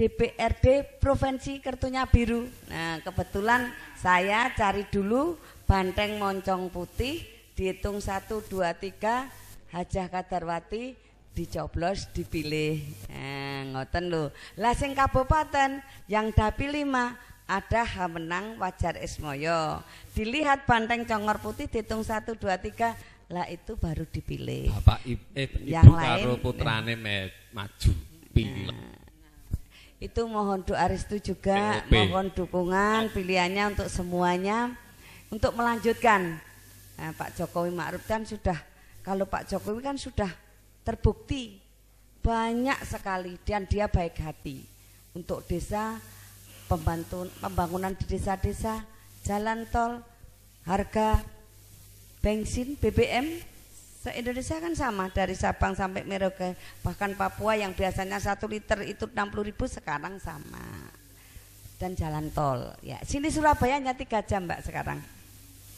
DPRD Provinsi Kertunya Biru Nah kebetulan saya cari dulu Banteng Moncong Putih dihitung 1, 2, 3 Hajah Kadarwati dicoblos dipilih eh, ngoten lho lah sing kabupaten yang dapil lima ada menang Wajar Ismoyo dilihat banteng congor putih ditung 1 2 3 lah itu baru dipilih Bapak Ibu, eh, yang ibu lain, karo putrane eh, maju pilih nah, itu mohon doa restu juga mohon dukungan pilihannya untuk semuanya untuk melanjutkan nah, Pak Jokowi Ma'ruf kan sudah kalau Pak Jokowi kan sudah terbukti banyak sekali dan dia baik hati untuk desa pembantu, pembangunan di desa-desa jalan tol harga bensin BBM se Indonesia kan sama dari Sabang sampai Merauke bahkan Papua yang biasanya satu liter itu 60 ribu sekarang sama dan jalan tol ya sini Surabaya hanya tiga jam mbak sekarang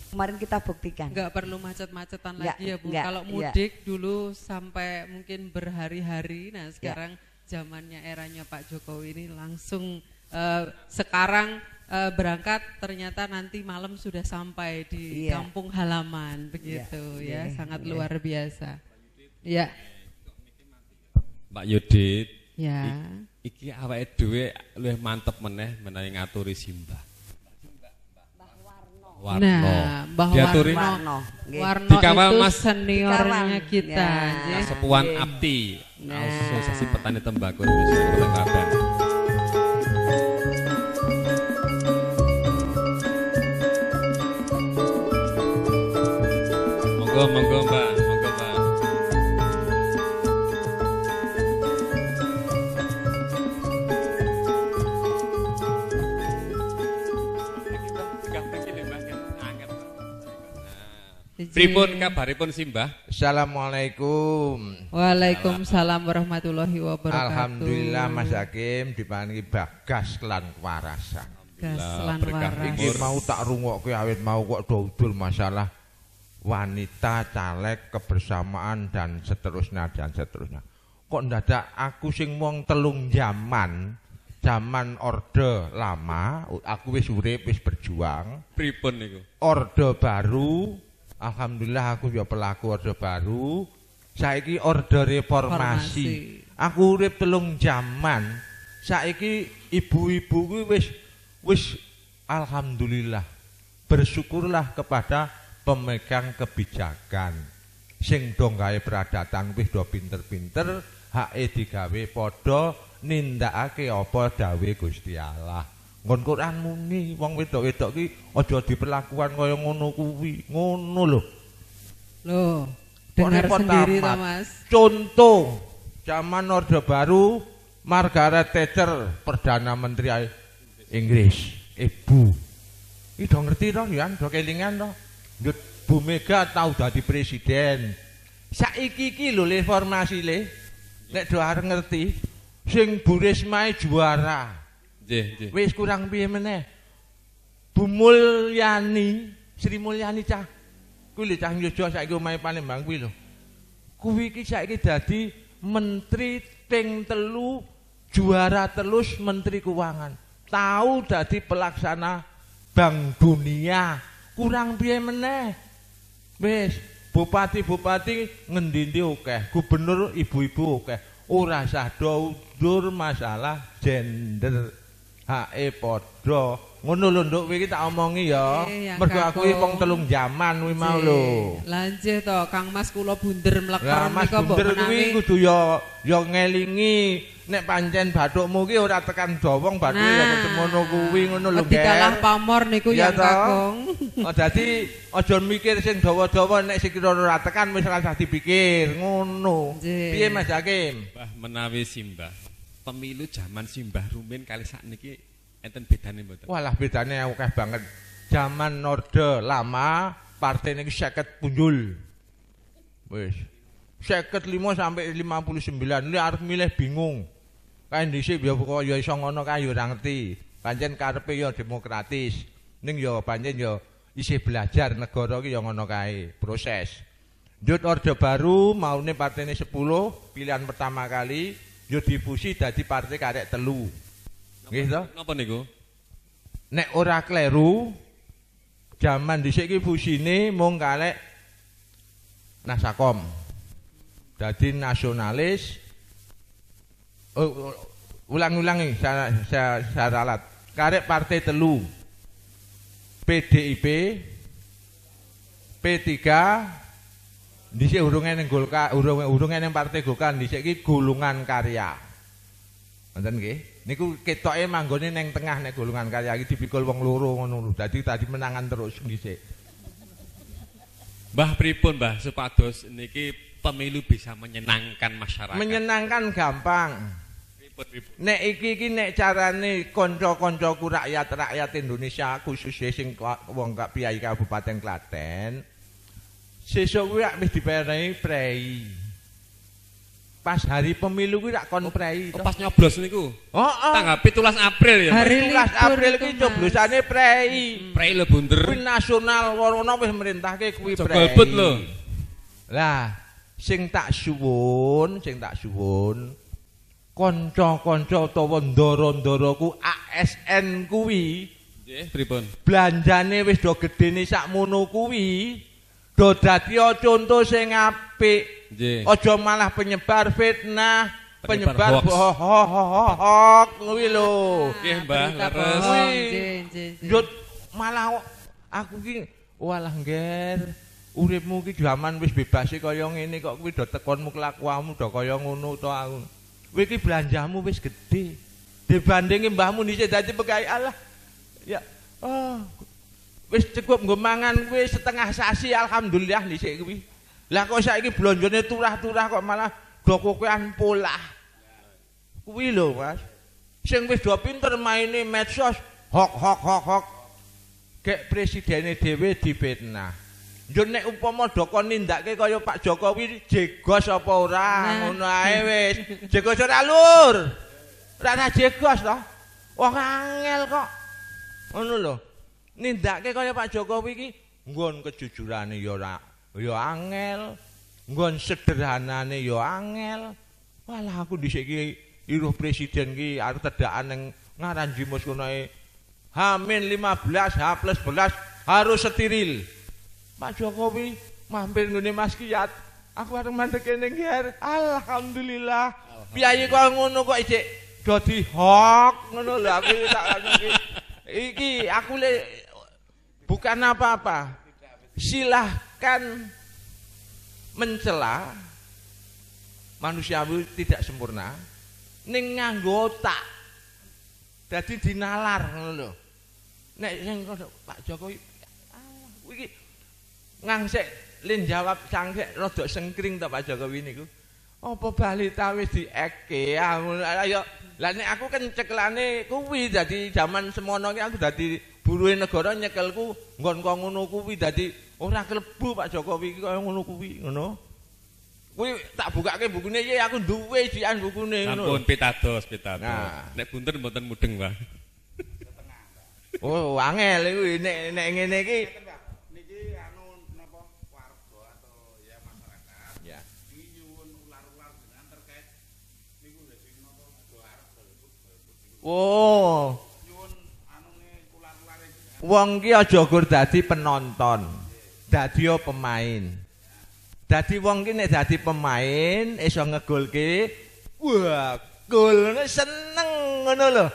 kemarin kita buktikan. Enggak perlu macet-macetan lagi ya Bu. Kalau mudik ya. dulu sampai mungkin berhari-hari, nah sekarang ya. zamannya eranya Pak Jokowi ini langsung uh, sekarang uh, berangkat ternyata nanti malam sudah sampai di ya. kampung halaman begitu iya. ya, ya. sangat iya. luar biasa. Ya. Pak Yudit. Ya. iki awake dhewe luwih mantep meneh menawi ngaturi simbah. Warno. Nah, Mbah Diaturi Warno. Gitu. Warno dikawal itu mas, seniornya kita. Ya. Nah, sepuan Abdi. Asosiasi nah. nah petani Tembakau Indonesia Kota Kaban. Monggo monggo Pripun kabaripun Simbah? Assalamualaikum. Waalaikumsalam warahmatullahi wabarakatuh. Alhamdulillah Mas Hakim dipanggil Bagas Klan Warasa. Bagas Klan Warasa. mau tak rungokke awet mau kok dodol masalah wanita caleg kebersamaan dan seterusnya dan seterusnya. Kok ndadak aku sing wong telung zaman zaman orde lama aku wis urip wis berjuang pripun niku orde baru Alhamdulillah aku yo pelaku orde baru. Saiki orde reformasi. Aku urip telung jaman. Saiki ibu-ibu kuwi wis wis alhamdulillah. Bersyukurlah kepada pemegang kebijakan. Sing dong gawe peradatan wis do pinter-pinter, hak digawe padha nindakake apa dawe Gusti Allah. nggon Quran muni wong wedok-wedok ki aja diperlakukan kaya ngono kuwi. Ngono loh, Loh, dengar sendiri ta, Mas. Contoh zaman Orde Baru Margaret Thatcher perdana menteri Inggris, ibu. itu ngerti dong ya, do kelingan dong. Bu Mega tahu dari presiden. Saiki iki lho reformasi le. Nek do ngerti, sing Bu Risma e juara. Wis kurang piye meneh? Bu Mulyani, Sri Mulyani cah. Kuwi lho cah Yojo saiki omahe Palembang kuwi lho. Kuwi iki saiki dadi menteri ping telu juara telus menteri keuangan. Tahu dadi pelaksana Bank Dunia. Kurang piye meneh? Wis, bupati-bupati ngendi oke, gubernur ibu-ibu oke, Ora sah dur masalah gender. Ha e padha ngono lho nduk iki tak omongi ya mergo aku iki wong telung jaman kuwi mau lho lanjeh to Kang Mas kula bunder mleker nah, Mas bunder kuwi kudu ya ya ngelingi nek pancen bathukmu ki ora tekan dawong bathuke nah, ya ketemono kuwi ngono lho guys dikalah pamor niku ya Kakung oh dadi aja mikir sing dawa-dawa nek sikira ora tekan wis ora usah dipikir ngono piye Mas Hakim Mbah menawi simbah pemilu zaman Simbah Rumin kali saat niki enten bedane mboten. Walah bedane akeh banget. Zaman Norde lama partai niki 50 punjul. Wis. 55 sampai 59 ini harus milih bingung. Kae ndise ya kok ya iso ngono kae ya ora ngerti. Pancen karepe ya demokratis. Ning ya pancen ya isih belajar negara iki ya ngono kae proses. Jut Orde Baru maune partai ini 10 pilihan pertama kali yo difusi dadi partai karek telu. Nggih to? Napa niku? Nek ora kleru jaman dhisik iki fusine mung kalek Nasakom. Dadi nasionalis uh, ulang-ulangi saya saya saya ralat. Karek partai telu. PDIP P3 Dhisik urunge ning Golkar, urunge urunge ning Partai Golkar, dhisik iki gulungan karya. Ngoten nggih. Niku ketoke manggone ning tengah nek gulungan karya iki dipikul wong loro ngono lho. Dadi tadi menangan terus dhisik. Mbah pripun, Mbah? Supados niki pemilu bisa menyenangkan masyarakat. Menyenangkan gampang. Ribut, ribut. Nek iki iki nek carane kanca-kancaku rakyat-rakyat Indonesia khususnya sing wong gak piyai kabupaten Klaten, sesuk kuwi rak wis diperei prei. Pas hari pemilu kuwi rak kon oh, prei. Oh, pas nyoblos niku. Oh, oh. Tanggal 17 April ya. Hari 17 April kuwi coblosane prei. Hmm. Prei le bunder. Kuwi nasional warna wis merintahke kuwi prei. Golput lho. Lah, sing tak suwun, sing tak suwun kanca-kanca utawa ndara-ndaraku ASN kuwi nggih pripun? Belanjane wis do gedene sakmono kuwi. Do dadi conto sing apik. Nggih. Aja malah penyebar fitnah, penyebar bohong kuwi lho. Nggih, Mbah, leres. Nggih, malah aku iki walah ngger. Uripmu iki jaman wis bebas e kaya ngene kok kuwi do tekonmu kelakuanmu do kaya ngono to aku. Kuwi iki belanjamu wis gedhe. Dibandingi mbahmu dhisik dadi pegawai Allah. Ya. Oh. wis cukup nggo mangan kuwi setengah sasi alhamdulillah dhisik kuwi. Lah kok saiki blonjone turah-turah kok malah glokokean pola. Kuwi lho, Mas. Sing wis do pinter maine medsos hok hok hok hok. Kek presidene dhewe dipitnah. Njur nek upama doko nindakke kaya Pak Jokowi jegos apa ora ngono ae wis. Jegos ora lur. Ora jegos to. Wong angel kok. Ngono lho. nindakke kaya Pak Jokowi iki nggon kejujurane ya ora ya angel nggon sederhanane ya angel Walah aku dhisik iki iruh presiden iki arep tedakan ning ngaran jimus kunae h plus H+11 harus setiril Pak Jokowi mampir ngene Mas Kiat aku arep mandek ning alhamdulillah piye kok ngono kok isik dadi hok ngono lho aku tak iki aku le bukan apa-apa. Silahkan mencela itu tidak sempurna, ning nganggo otak. Dadi dinalar ngono lho. Nek sing Pak Jokowi ah, iki ngangsek lin jawab sangsek rada sengkring to Pak Jokowi niku. Apa bali ta wis dieke ayo. Ah, lah nek aku kenceklane kuwi dadi zaman semono iki aku dadi buruhe negara nyekelku nggon kok ngono kuwi dadi ora klebu Pak Jokowi iki kaya ngono kuwi ngono kuwi tak bukake bukune iki aku duwe jian bukune ngono sampun pitados pitados nah. nek bunter mboten mudeng Pak Oh, angel iki nek nek ngene iki Oh, wong ki aja gur dadi penonton dadi pemain dadi wong ki nek dadi pemain iso ngegolke wah gol seneng ngono lho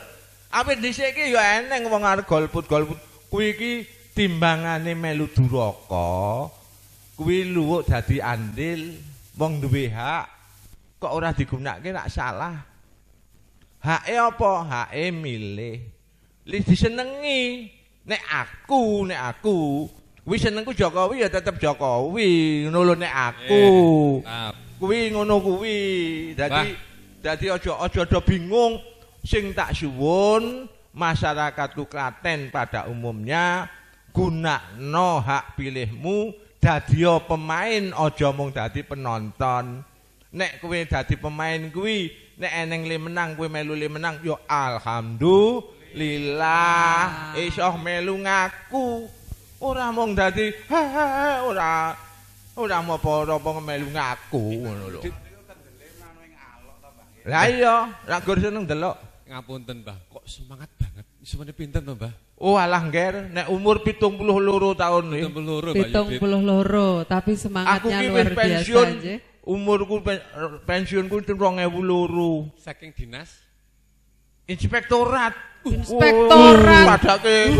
apa dhisik ki ya eneng wong gol golput golput kuwi iki timbangane melu duraka kuwi luwuk dadi andil wong duwe hak kok ora digunakke nak salah hak e apa hak e milih lis disenengi Nek aku, nek aku, wis senengku Jokowi ya tetep Jokowi, ngono lho nek aku. Eh, ah. Kuwi ngono kuwi. Dadi dadi aja aja do bingung sing tak suwun masyarakat Klaten pada umumnya guna no hak pilihmu dadi pemain aja mung dadi penonton nek kowe dadi pemain kuwi nek eneng le menang kowe melu le menang yo alhamdulillah lilah eh, isoh melu ngaku ora mung dadi ora ora mau para wong melu ngaku ngono lho La iya, ra seneng delok. Ngapunten, Mbah. Kok semangat banget. Semene pinten to, Mbah? Oh, alah, Ger. Nek umur 72 tahun iki. 72, Pak Yudit. 72, tapi semangatnya Aku luar biasa. Aku Umurku pensiunku 2002. Saking dinas? Inspektorat. Inspektorat. Oh, Padake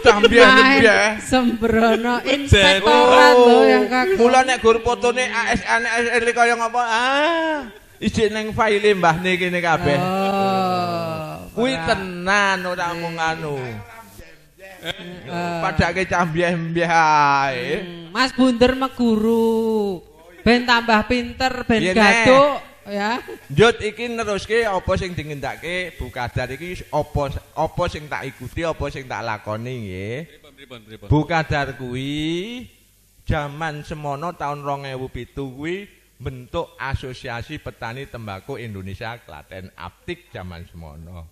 jambian ya. Sembrono inspektorat oh. loh yang kakak. Kula nek gur fotone ASN ASN kaya ngapa? Ah. Ijik neng file Mbah ne kene kabeh. Oh. Kuwi tenan ora eh. mung anu. Eh, eh. Padake jambian-jambian. Hmm. Mas bunder meguru. Ben tambah pinter, ben gaduh. ya. Njut iki neruske apa sing dingendake bukadar iki apa apa sing tak ikuti apa sing tak lakoni nggih. Bukadar kuwi jaman semono tahun 2007 kuwi bentuk asosiasi petani tembako Indonesia Klaten Aptik jaman semono.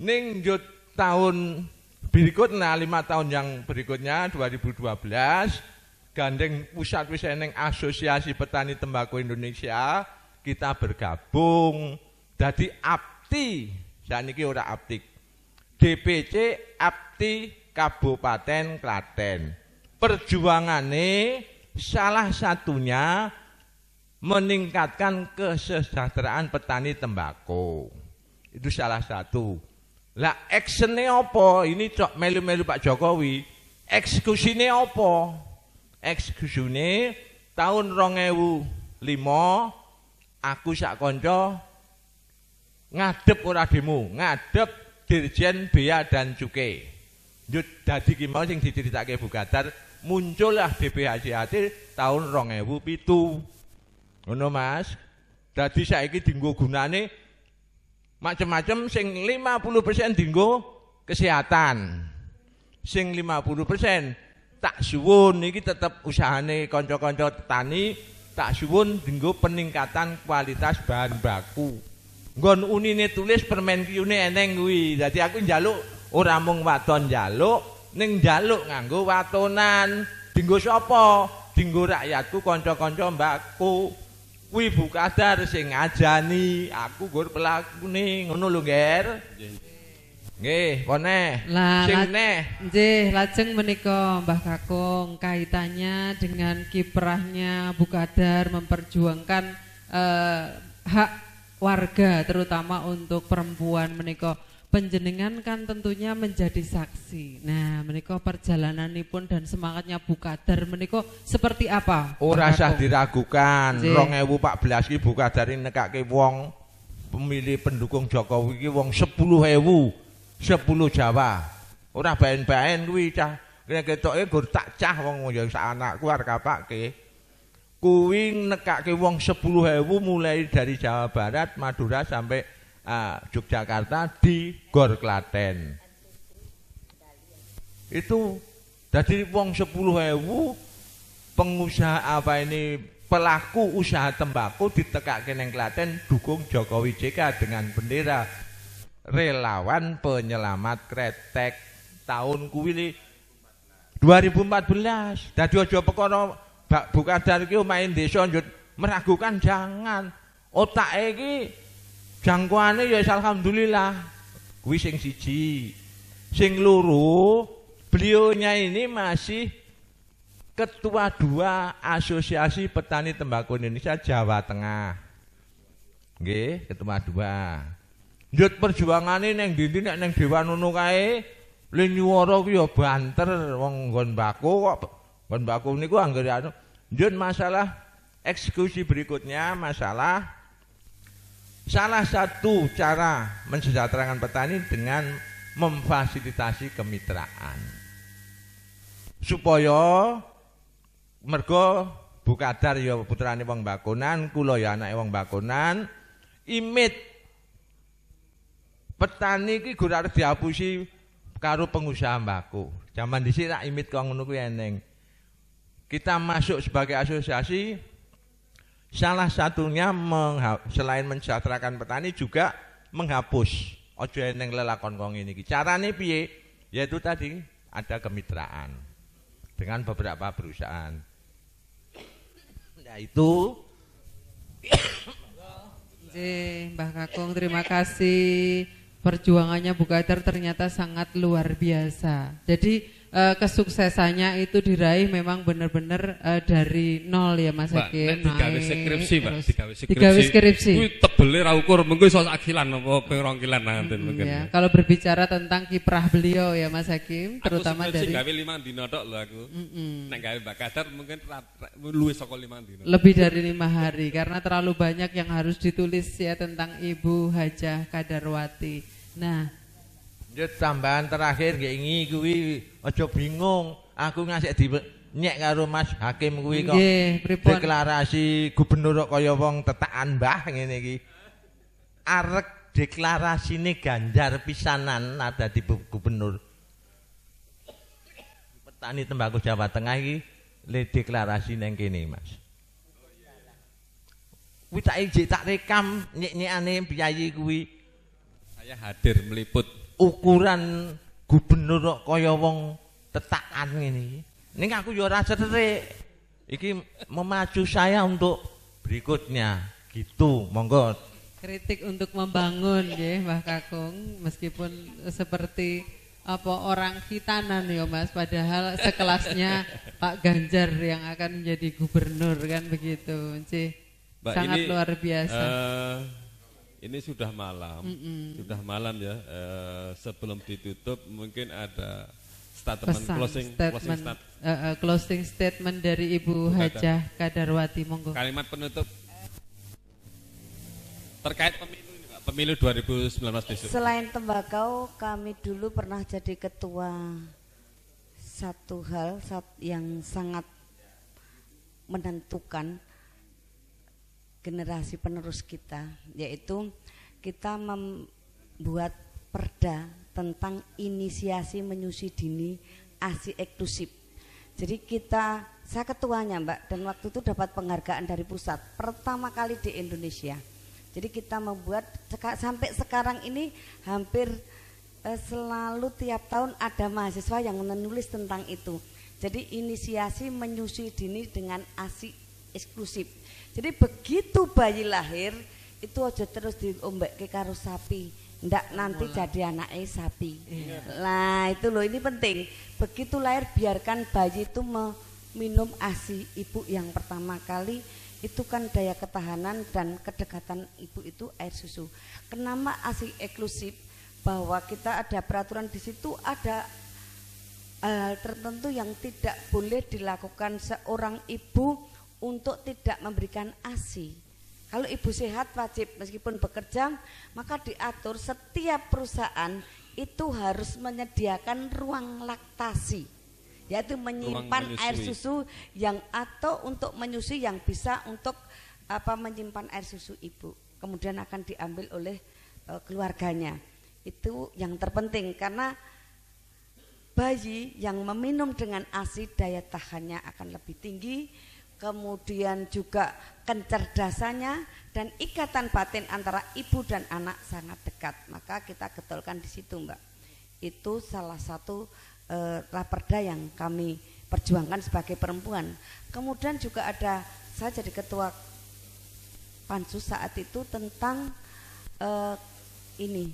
Ning njut tahun berikutnya, nah lima tahun yang berikutnya 2012 gandeng pusat wis asosiasi petani tembako Indonesia kita bergabung jadi abdi ini ora aptik, DPC apti Kabupaten Klaten Perjuangan ini salah satunya meningkatkan kesejahteraan petani tembakau itu salah satu lah actionnya apa ini cok melu-melu Pak Jokowi eksekusinya apa eksekusinya tahun rongewu lima aku sak konco ngadep ora demo, ngadep Dirjen Bea dan Cukai. Yo dadi ki mau sing diceritake Bu Gatar, muncullah BPHJAT tahun 2007. Ngono Mas. Dadi saiki dingo gunane macam-macam sing 50% dingo kesehatan. Sing 50% tak suwun iki tetep usahane kanca-kanca tani tak suwun dinggo peningkatan kualitas bahan baku. Nggon unine tulis permen kiune eneng kuwi. Dadi aku njaluk ora mung wadon njaluk, ning njaluk nganggo watonan. Dinggo sapa? Dinggo rakyatku kanca-kanca mbakku. Kuwi Bu Kadar sing ngajani aku gur pelakune ngono lho, Ger. Nggih, poneh. Lah, sing neh. Nggih, lajeng menika Mbah Kakung kaitannya dengan kiprahnya Bukadar memperjuangkan eh, hak warga terutama untuk perempuan menika penjenengan kan tentunya menjadi saksi. Nah, menika pun dan semangatnya Bukadar menika seperti apa? Ora usah diragukan. 2014 ki Bukadar nekake wong pemilih pendukung Jokowi ki wong 10.000 10 Jawa. Ora baen-baen kuwi cah. Nek ketoke gur tak cah wong ya sak anakku arek apake. Kuwi nekake wong 10.000 mulai dari Jawa Barat, Madura sampai uh, Yogyakarta di Gor Klaten. Itu dadi wong 10.000 pengusaha apa ini pelaku usaha tembakau ditekak ke Neng Klaten dukung Jokowi JK dengan bendera relawan penyelamat kretek tahun kuwi 2014 dadi aja pekono bukan dari ki omahe desa meragukan jangan otak iki jangkuane ya alhamdulillah kuwi sing siji sing loro beliaunya ini masih ketua dua asosiasi petani tembakau Indonesia Jawa Tengah Nggih, ketua dua. Njut perjuangane neng yang nek ning Dewanuno kae linyuwara ku ya banter wong nggon baku kok nggon baku niku anggere anu. Njut masalah eksekusi berikutnya masalah salah satu cara mensejahterakan petani dengan memfasilitasi kemitraan supaya mergo bukadar ya putrane wong bakonan kula ya anake wong bakonan imit petani ki gur arep diapusi karo pengusaha mbakku. Zaman sini tak imit kau ngono kuwi eneng. Kita masuk sebagai asosiasi salah satunya selain mensejahterakan petani juga menghapus ojo neng lelakon kong ini. Cara nih piye? Yaitu tadi ada kemitraan dengan beberapa perusahaan. Nah itu, Yaitu Mbah Kakung terima kasih perjuangannya Bu Kader ternyata sangat luar biasa. Jadi uh, kesuksesannya itu diraih memang benar-benar uh, dari nol ya Mas Eki. Tiga Digawe skripsi, Mbak. Digawe skripsi. Tiga skripsi. Kuwi tebele ra ukur, mengko apa nah, hmm, ya. Kalau berbicara tentang kiprah beliau ya Mas Hakim, terutama aku dari gawe lima dina tok loh aku. Mm -mm. Nah, gawe Mbak Kader mungkin luwih saka lima dina. Lebih dari lima hari karena terlalu banyak yang harus ditulis ya tentang Ibu Hajah Kadarwati. Nah. Ya tambahan terakhir nggih iki aja bingung, aku ngasih di nyek karo Mas Hakim kuwi kok. Nggih, Deklarasi gubernur kaya wong tetakan Mbah ngene iki. Arek deklarasine Ganjar pisanan ada di gubernur petani tembakau Jawa Tengah iki le deklarasi neng kene Mas. Oh iya. Kuwi tak ijik tak rekam nyek-nyekane biayi kuwi. Saya hadir meliput. Ukuran gubernur kok kaya wong tetakan ini. Ini aku ya rasa terik Iki memacu saya untuk berikutnya. Gitu, monggo. Kritik untuk membangun ya Mbah Kakung, meskipun seperti apa orang khitanan ya Mas padahal sekelasnya Pak Ganjar yang akan menjadi gubernur kan begitu. Cih. Sangat ini, luar biasa. Uh, ini sudah malam, mm -mm. sudah malam ya. E, sebelum ditutup mungkin ada statement Pesan, closing statement, closing, stat uh, uh, closing statement dari Ibu Hajah Kadarwati monggo. Kalimat penutup terkait pemilu pemilu 2019 besok. Selain tembakau, kami dulu pernah jadi ketua satu hal yang sangat menentukan generasi penerus kita yaitu kita membuat perda tentang inisiasi menyusui dini ASI eksklusif. Jadi kita saya ketuanya Mbak dan waktu itu dapat penghargaan dari pusat pertama kali di Indonesia. Jadi kita membuat sampai sekarang ini hampir eh, selalu tiap tahun ada mahasiswa yang menulis tentang itu. Jadi inisiasi menyusui dini dengan ASI eksklusif. Jadi begitu bayi lahir itu aja terus diombek ke karo sapi. Ndak nanti Mola. jadi anaknya sapi. Iya. Nah itu loh ini penting. Begitu lahir biarkan bayi itu minum asi ibu yang pertama kali itu kan daya ketahanan dan kedekatan ibu itu air susu. Kenapa asi eksklusif? Bahwa kita ada peraturan di situ ada hal eh, tertentu yang tidak boleh dilakukan seorang ibu untuk tidak memberikan ASI. Kalau ibu sehat wajib meskipun bekerja, maka diatur setiap perusahaan itu harus menyediakan ruang laktasi yaitu menyimpan air susu yang atau untuk menyusui yang bisa untuk apa menyimpan air susu ibu kemudian akan diambil oleh e, keluarganya itu yang terpenting karena bayi yang meminum dengan ASI daya tahannya akan lebih tinggi kemudian juga kecerdasannya dan ikatan batin antara ibu dan anak sangat dekat. Maka kita getolkan di situ, Mbak. Itu salah satu raperda eh, yang kami perjuangkan sebagai perempuan. Kemudian juga ada saya jadi ketua pansus saat itu tentang eh, ini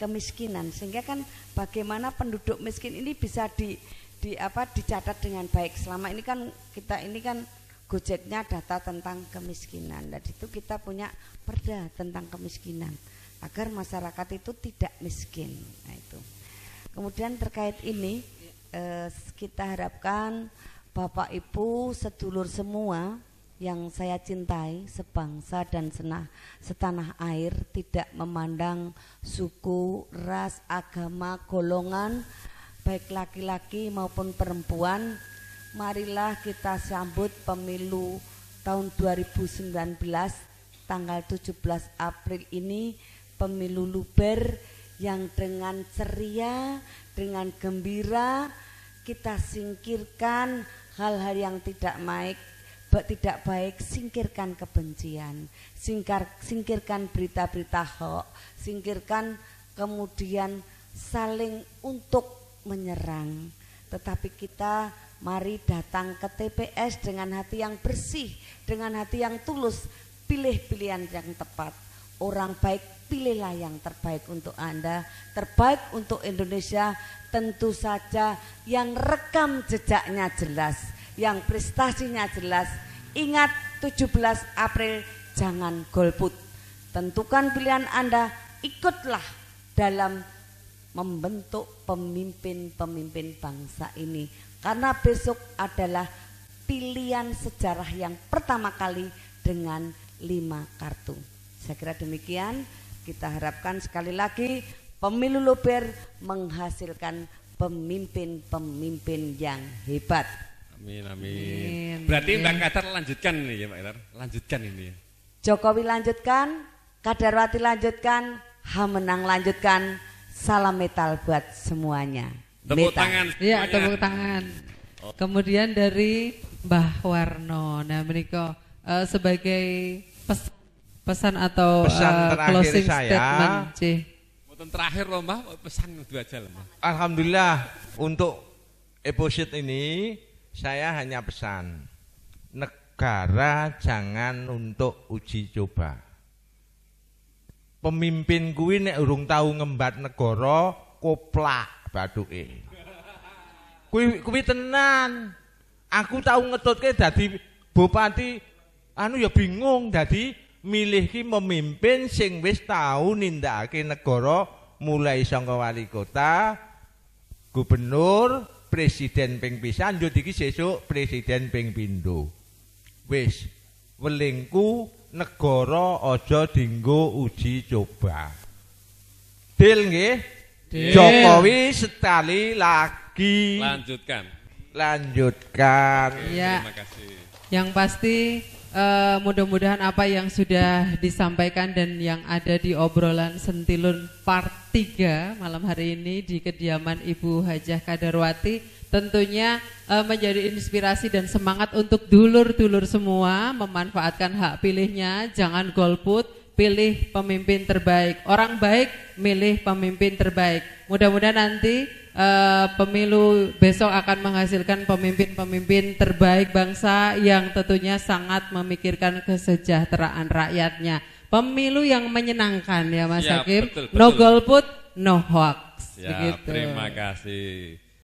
kemiskinan sehingga kan bagaimana penduduk miskin ini bisa di di apa dicatat dengan baik selama ini kan kita ini kan Gojeknya data tentang kemiskinan dan itu kita punya perda tentang kemiskinan agar masyarakat itu tidak miskin. Nah itu. Kemudian terkait ini eh, kita harapkan Bapak Ibu sedulur semua yang saya cintai sebangsa dan senah setanah air tidak memandang suku, ras, agama, golongan baik laki-laki maupun perempuan marilah kita sambut pemilu tahun 2019 tanggal 17 April ini pemilu luber yang dengan ceria, dengan gembira kita singkirkan hal-hal yang tidak baik tidak baik singkirkan kebencian singkar, singkirkan berita-berita hoax singkirkan kemudian saling untuk menyerang tetapi kita Mari datang ke TPS dengan hati yang bersih, dengan hati yang tulus, pilih pilihan yang tepat. Orang baik pilihlah yang terbaik untuk Anda, terbaik untuk Indonesia, tentu saja yang rekam jejaknya jelas, yang prestasinya jelas. Ingat 17 April jangan golput. Tentukan pilihan Anda, ikutlah dalam membentuk pemimpin-pemimpin bangsa ini karena besok adalah pilihan sejarah yang pertama kali dengan lima kartu. Saya kira demikian, kita harapkan sekali lagi pemilu luber menghasilkan pemimpin-pemimpin yang hebat. Amin, amin. Berarti amin. Mbak Kadar lanjutkan ini ya Mbak Kadar, lanjutkan ini. ya. Jokowi lanjutkan, Kadarwati lanjutkan, Hamenang lanjutkan, salam metal buat semuanya. Tepuk Meta. tangan. Iya, tepuk tangan. Oh. Kemudian dari Mbah Warno. Nah, menika uh, eh, sebagai pes pesan atau pesan uh, closing saya, statement, C. terakhir loh Mbah, pesan dua aja loh Mbah. Alhamdulillah untuk episode ini saya hanya pesan negara jangan untuk uji coba. Pemimpin kuwi nek urung tahu ngembat negara koplak bathuke. Kuwi kuwi tenan. Aku tau ngetutke dadi bupati anu ya bingung dadi milih ki memimpin sing wis tau nindakake negara mulai saka wali kota, gubernur, presiden ping pisan yo iki sesuk presiden ping pindho. Wis welingku negara aja dinggo uji coba. Dil nggih? Jokowi sekali lagi lanjutkan. Lanjutkan. Oke, ya. Terima kasih. Yang pasti uh, mudah-mudahan apa yang sudah disampaikan dan yang ada di obrolan Sentilun part 3 malam hari ini di kediaman Ibu Hajah Kadarwati tentunya uh, menjadi inspirasi dan semangat untuk dulur-dulur semua memanfaatkan hak pilihnya, jangan golput pilih pemimpin terbaik. Orang baik milih pemimpin terbaik. Mudah-mudahan nanti uh, pemilu besok akan menghasilkan pemimpin-pemimpin terbaik bangsa yang tentunya sangat memikirkan kesejahteraan rakyatnya. Pemilu yang menyenangkan ya Mas ya, Hakim. Betul, betul. No golput, no hoax. Ya, terima kasih.